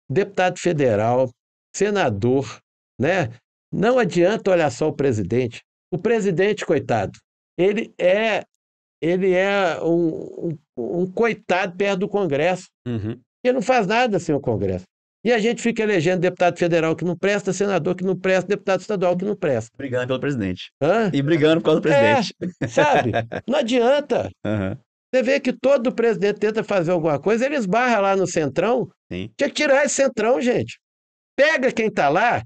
deputado federal, senador, né? Não adianta olhar só o presidente. O presidente, coitado, ele é ele é um, um, um coitado perto do Congresso. Uhum. Ele não faz nada sem o Congresso. E a gente fica elegendo deputado federal que não presta, senador que não presta, deputado estadual que não presta. Brigando pelo presidente. Hã? E brigando por causa do presidente. É, sabe? Não adianta. Uhum. Você vê que todo presidente tenta fazer alguma coisa, ele esbarra lá no centrão. Sim. Tinha que tirar esse centrão, gente pega quem está lá.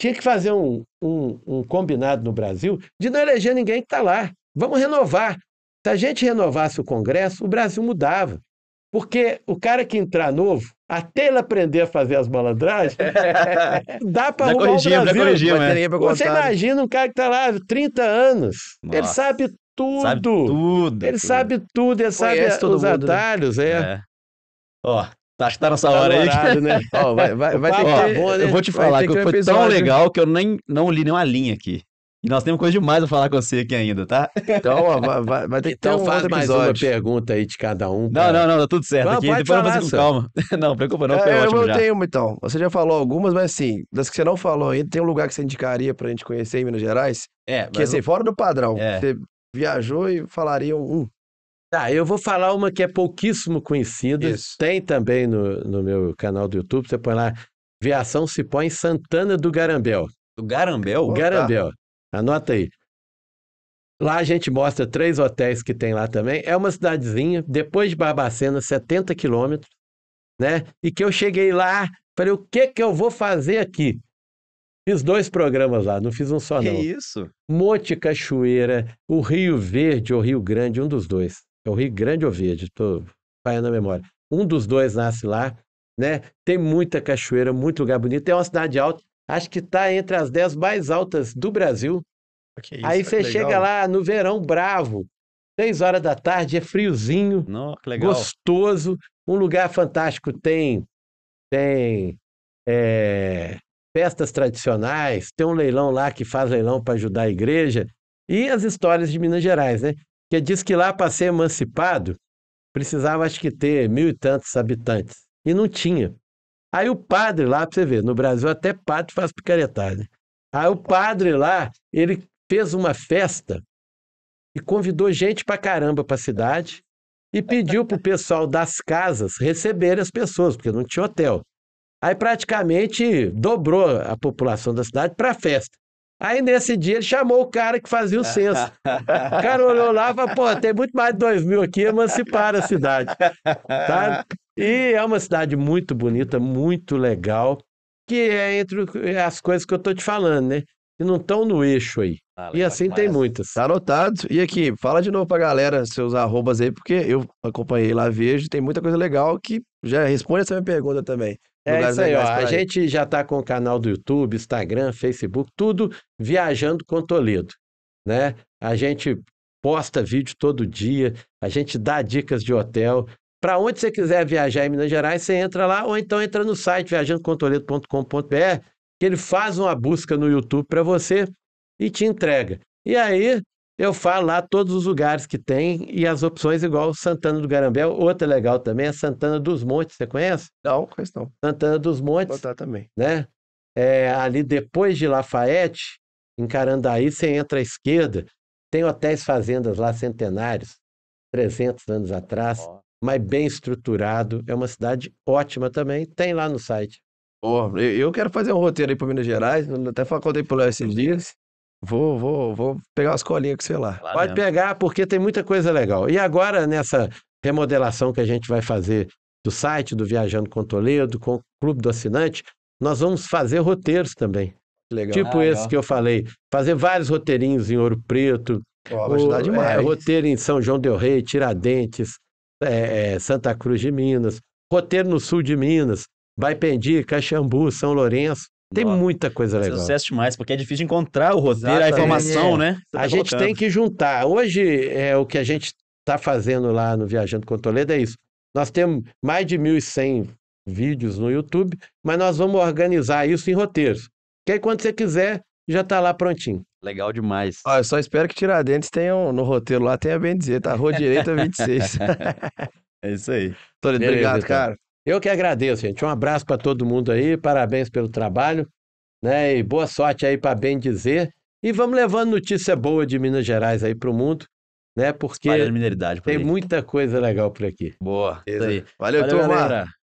Tinha que fazer um, um, um, combinado no Brasil de não eleger ninguém que está lá. Vamos renovar. Se a gente renovasse o Congresso, o Brasil mudava. Porque o cara que entrar novo, até ele aprender a fazer as malandragens, dá para arrumar o Brasil. Né? Você né? imagina um cara que está lá há 30 anos, Nossa. ele sabe tudo. Sabe tudo. É ele tudo. sabe tudo, ele Conhece sabe os mundo, né? atalhos. Né? É. Ó, Acho que tá nessa tá hora aí. Que... Né? Ó, vai, vai, vai ter ó, que... Ó, eu vou te falar que, que foi tão legal que eu nem não li nenhuma linha aqui. E nós temos coisa demais a falar com você aqui ainda, tá? Então, ó, vai, vai, ter que então, ter um faz mais uma pergunta aí de cada um. Pra... Não, não, não, tá tudo certo. Não, aqui, depois falar, eu vou calma. Não, preocupa não, é, foi ótimo eu já. tenho uma, então. Você já falou algumas, mas assim, das que você não falou ainda, tem um lugar que você indicaria pra gente conhecer em Minas Gerais? É. Que assim, eu... fora do padrão. É. Você viajou e falaria um, Tá, eu vou falar uma que é pouquíssimo conhecida. Isso. Tem também no, no meu canal do YouTube. Você põe lá Viação se põe em Santana do Garambel. Do Garambel? Oh, Garambel. Tá. Anota aí. Lá a gente mostra três hotéis que tem lá também. É uma cidadezinha, depois de Barbacena, 70 quilômetros, né? E que eu cheguei lá, falei, o que que eu vou fazer aqui? Fiz dois programas lá, não fiz um só que não. Que isso? Monte Cachoeira, o Rio Verde ou Rio Grande, um dos dois. É o Rio Grande ou Verde? Estou falhando a memória. Um dos dois nasce lá, né? Tem muita cachoeira, muito lugar bonito. Tem é uma cidade alta, acho que está entre as dez mais altas do Brasil. Isso, Aí é você chega lá no verão bravo, seis horas da tarde, é friozinho, Não, gostoso, um lugar fantástico. Tem, tem é, festas tradicionais, tem um leilão lá que faz leilão para ajudar a igreja. E as histórias de Minas Gerais, né? que diz que lá para ser emancipado precisava acho que ter mil e tantos habitantes e não tinha. Aí o padre lá, para você ver, no Brasil até padre faz picaretagem. Aí o padre lá, ele fez uma festa e convidou gente para caramba para a cidade e pediu para o pessoal das casas receber as pessoas, porque não tinha hotel. Aí praticamente dobrou a população da cidade para a festa. Aí nesse dia ele chamou o cara que fazia o censo. O cara olhou lá e falou: pô, tem muito mais de dois mil aqui, emanciparam a cidade. Tá? E é uma cidade muito bonita, muito legal, que é entre é as coisas que eu estou te falando, né? Que não estão no eixo aí. Ah, e assim tem muitas. Tá anotado. E aqui, fala de novo pra galera seus arrobas aí, porque eu acompanhei lá, vejo, tem muita coisa legal que já responde essa minha pergunta também. É isso aí, ó. A aí. gente já tá com o canal do YouTube, Instagram, Facebook, tudo viajando com Toledo, né? A gente posta vídeo todo dia, a gente dá dicas de hotel. Para onde você quiser viajar em Minas Gerais, você entra lá ou então entra no site viajandocontoledo.com.br, que ele faz uma busca no YouTube para você e te entrega. E aí eu falo lá todos os lugares que tem e as opções igual Santana do Garambel. Outra legal também é Santana dos Montes, você conhece? Não, conheço não. Santana dos Montes. Vou botar também. Né? É, ali depois de Lafayette, em Carandaí, você entra à esquerda, tem hotéis fazendas lá centenários, 300 anos atrás, oh. mas bem estruturado. É uma cidade ótima também, tem lá no site. Oh, eu quero fazer um roteiro aí para Minas Gerais, até contei o Léo esses dias. Vou, vou, vou pegar umas colinhas com você lá. lá Pode mesmo. pegar, porque tem muita coisa legal. E agora, nessa remodelação que a gente vai fazer do site do Viajando com Toledo, com o Clube do Assinante, nós vamos fazer roteiros também. Legal. Tipo ah, esse legal. que eu falei. Fazer vários roteirinhos em Ouro Preto. Oh, vai ajudar demais. É, roteiro em São João Del Rei, Tiradentes, é, é, Santa Cruz de Minas. Roteiro no sul de Minas, Baipendi, Caxambu, São Lourenço. Tem muita coisa legal. Sucesso demais, porque é difícil encontrar o roteiro, a informação, né? Tá a gente tem que juntar. Hoje, é o que a gente está fazendo lá no Viajando com Toledo é isso. Nós temos mais de 1.100 vídeos no YouTube, mas nós vamos organizar isso em roteiros. Que aí, quando você quiser, já está lá prontinho. Legal demais. Olha, eu só espero que Tiradentes tenha um, no roteiro lá, tenha bem dizer, tá? Rua Direita 26. é isso aí. Toledo, obrigado, então. cara. Eu que agradeço, gente. Um abraço para todo mundo aí, parabéns pelo trabalho, né? E boa sorte aí para bem dizer. E vamos levando notícia boa de Minas Gerais aí para o mundo, né? Porque tem muita coisa legal por aqui. Boa. Isso aí. Valeu, Valeu turma. Galera.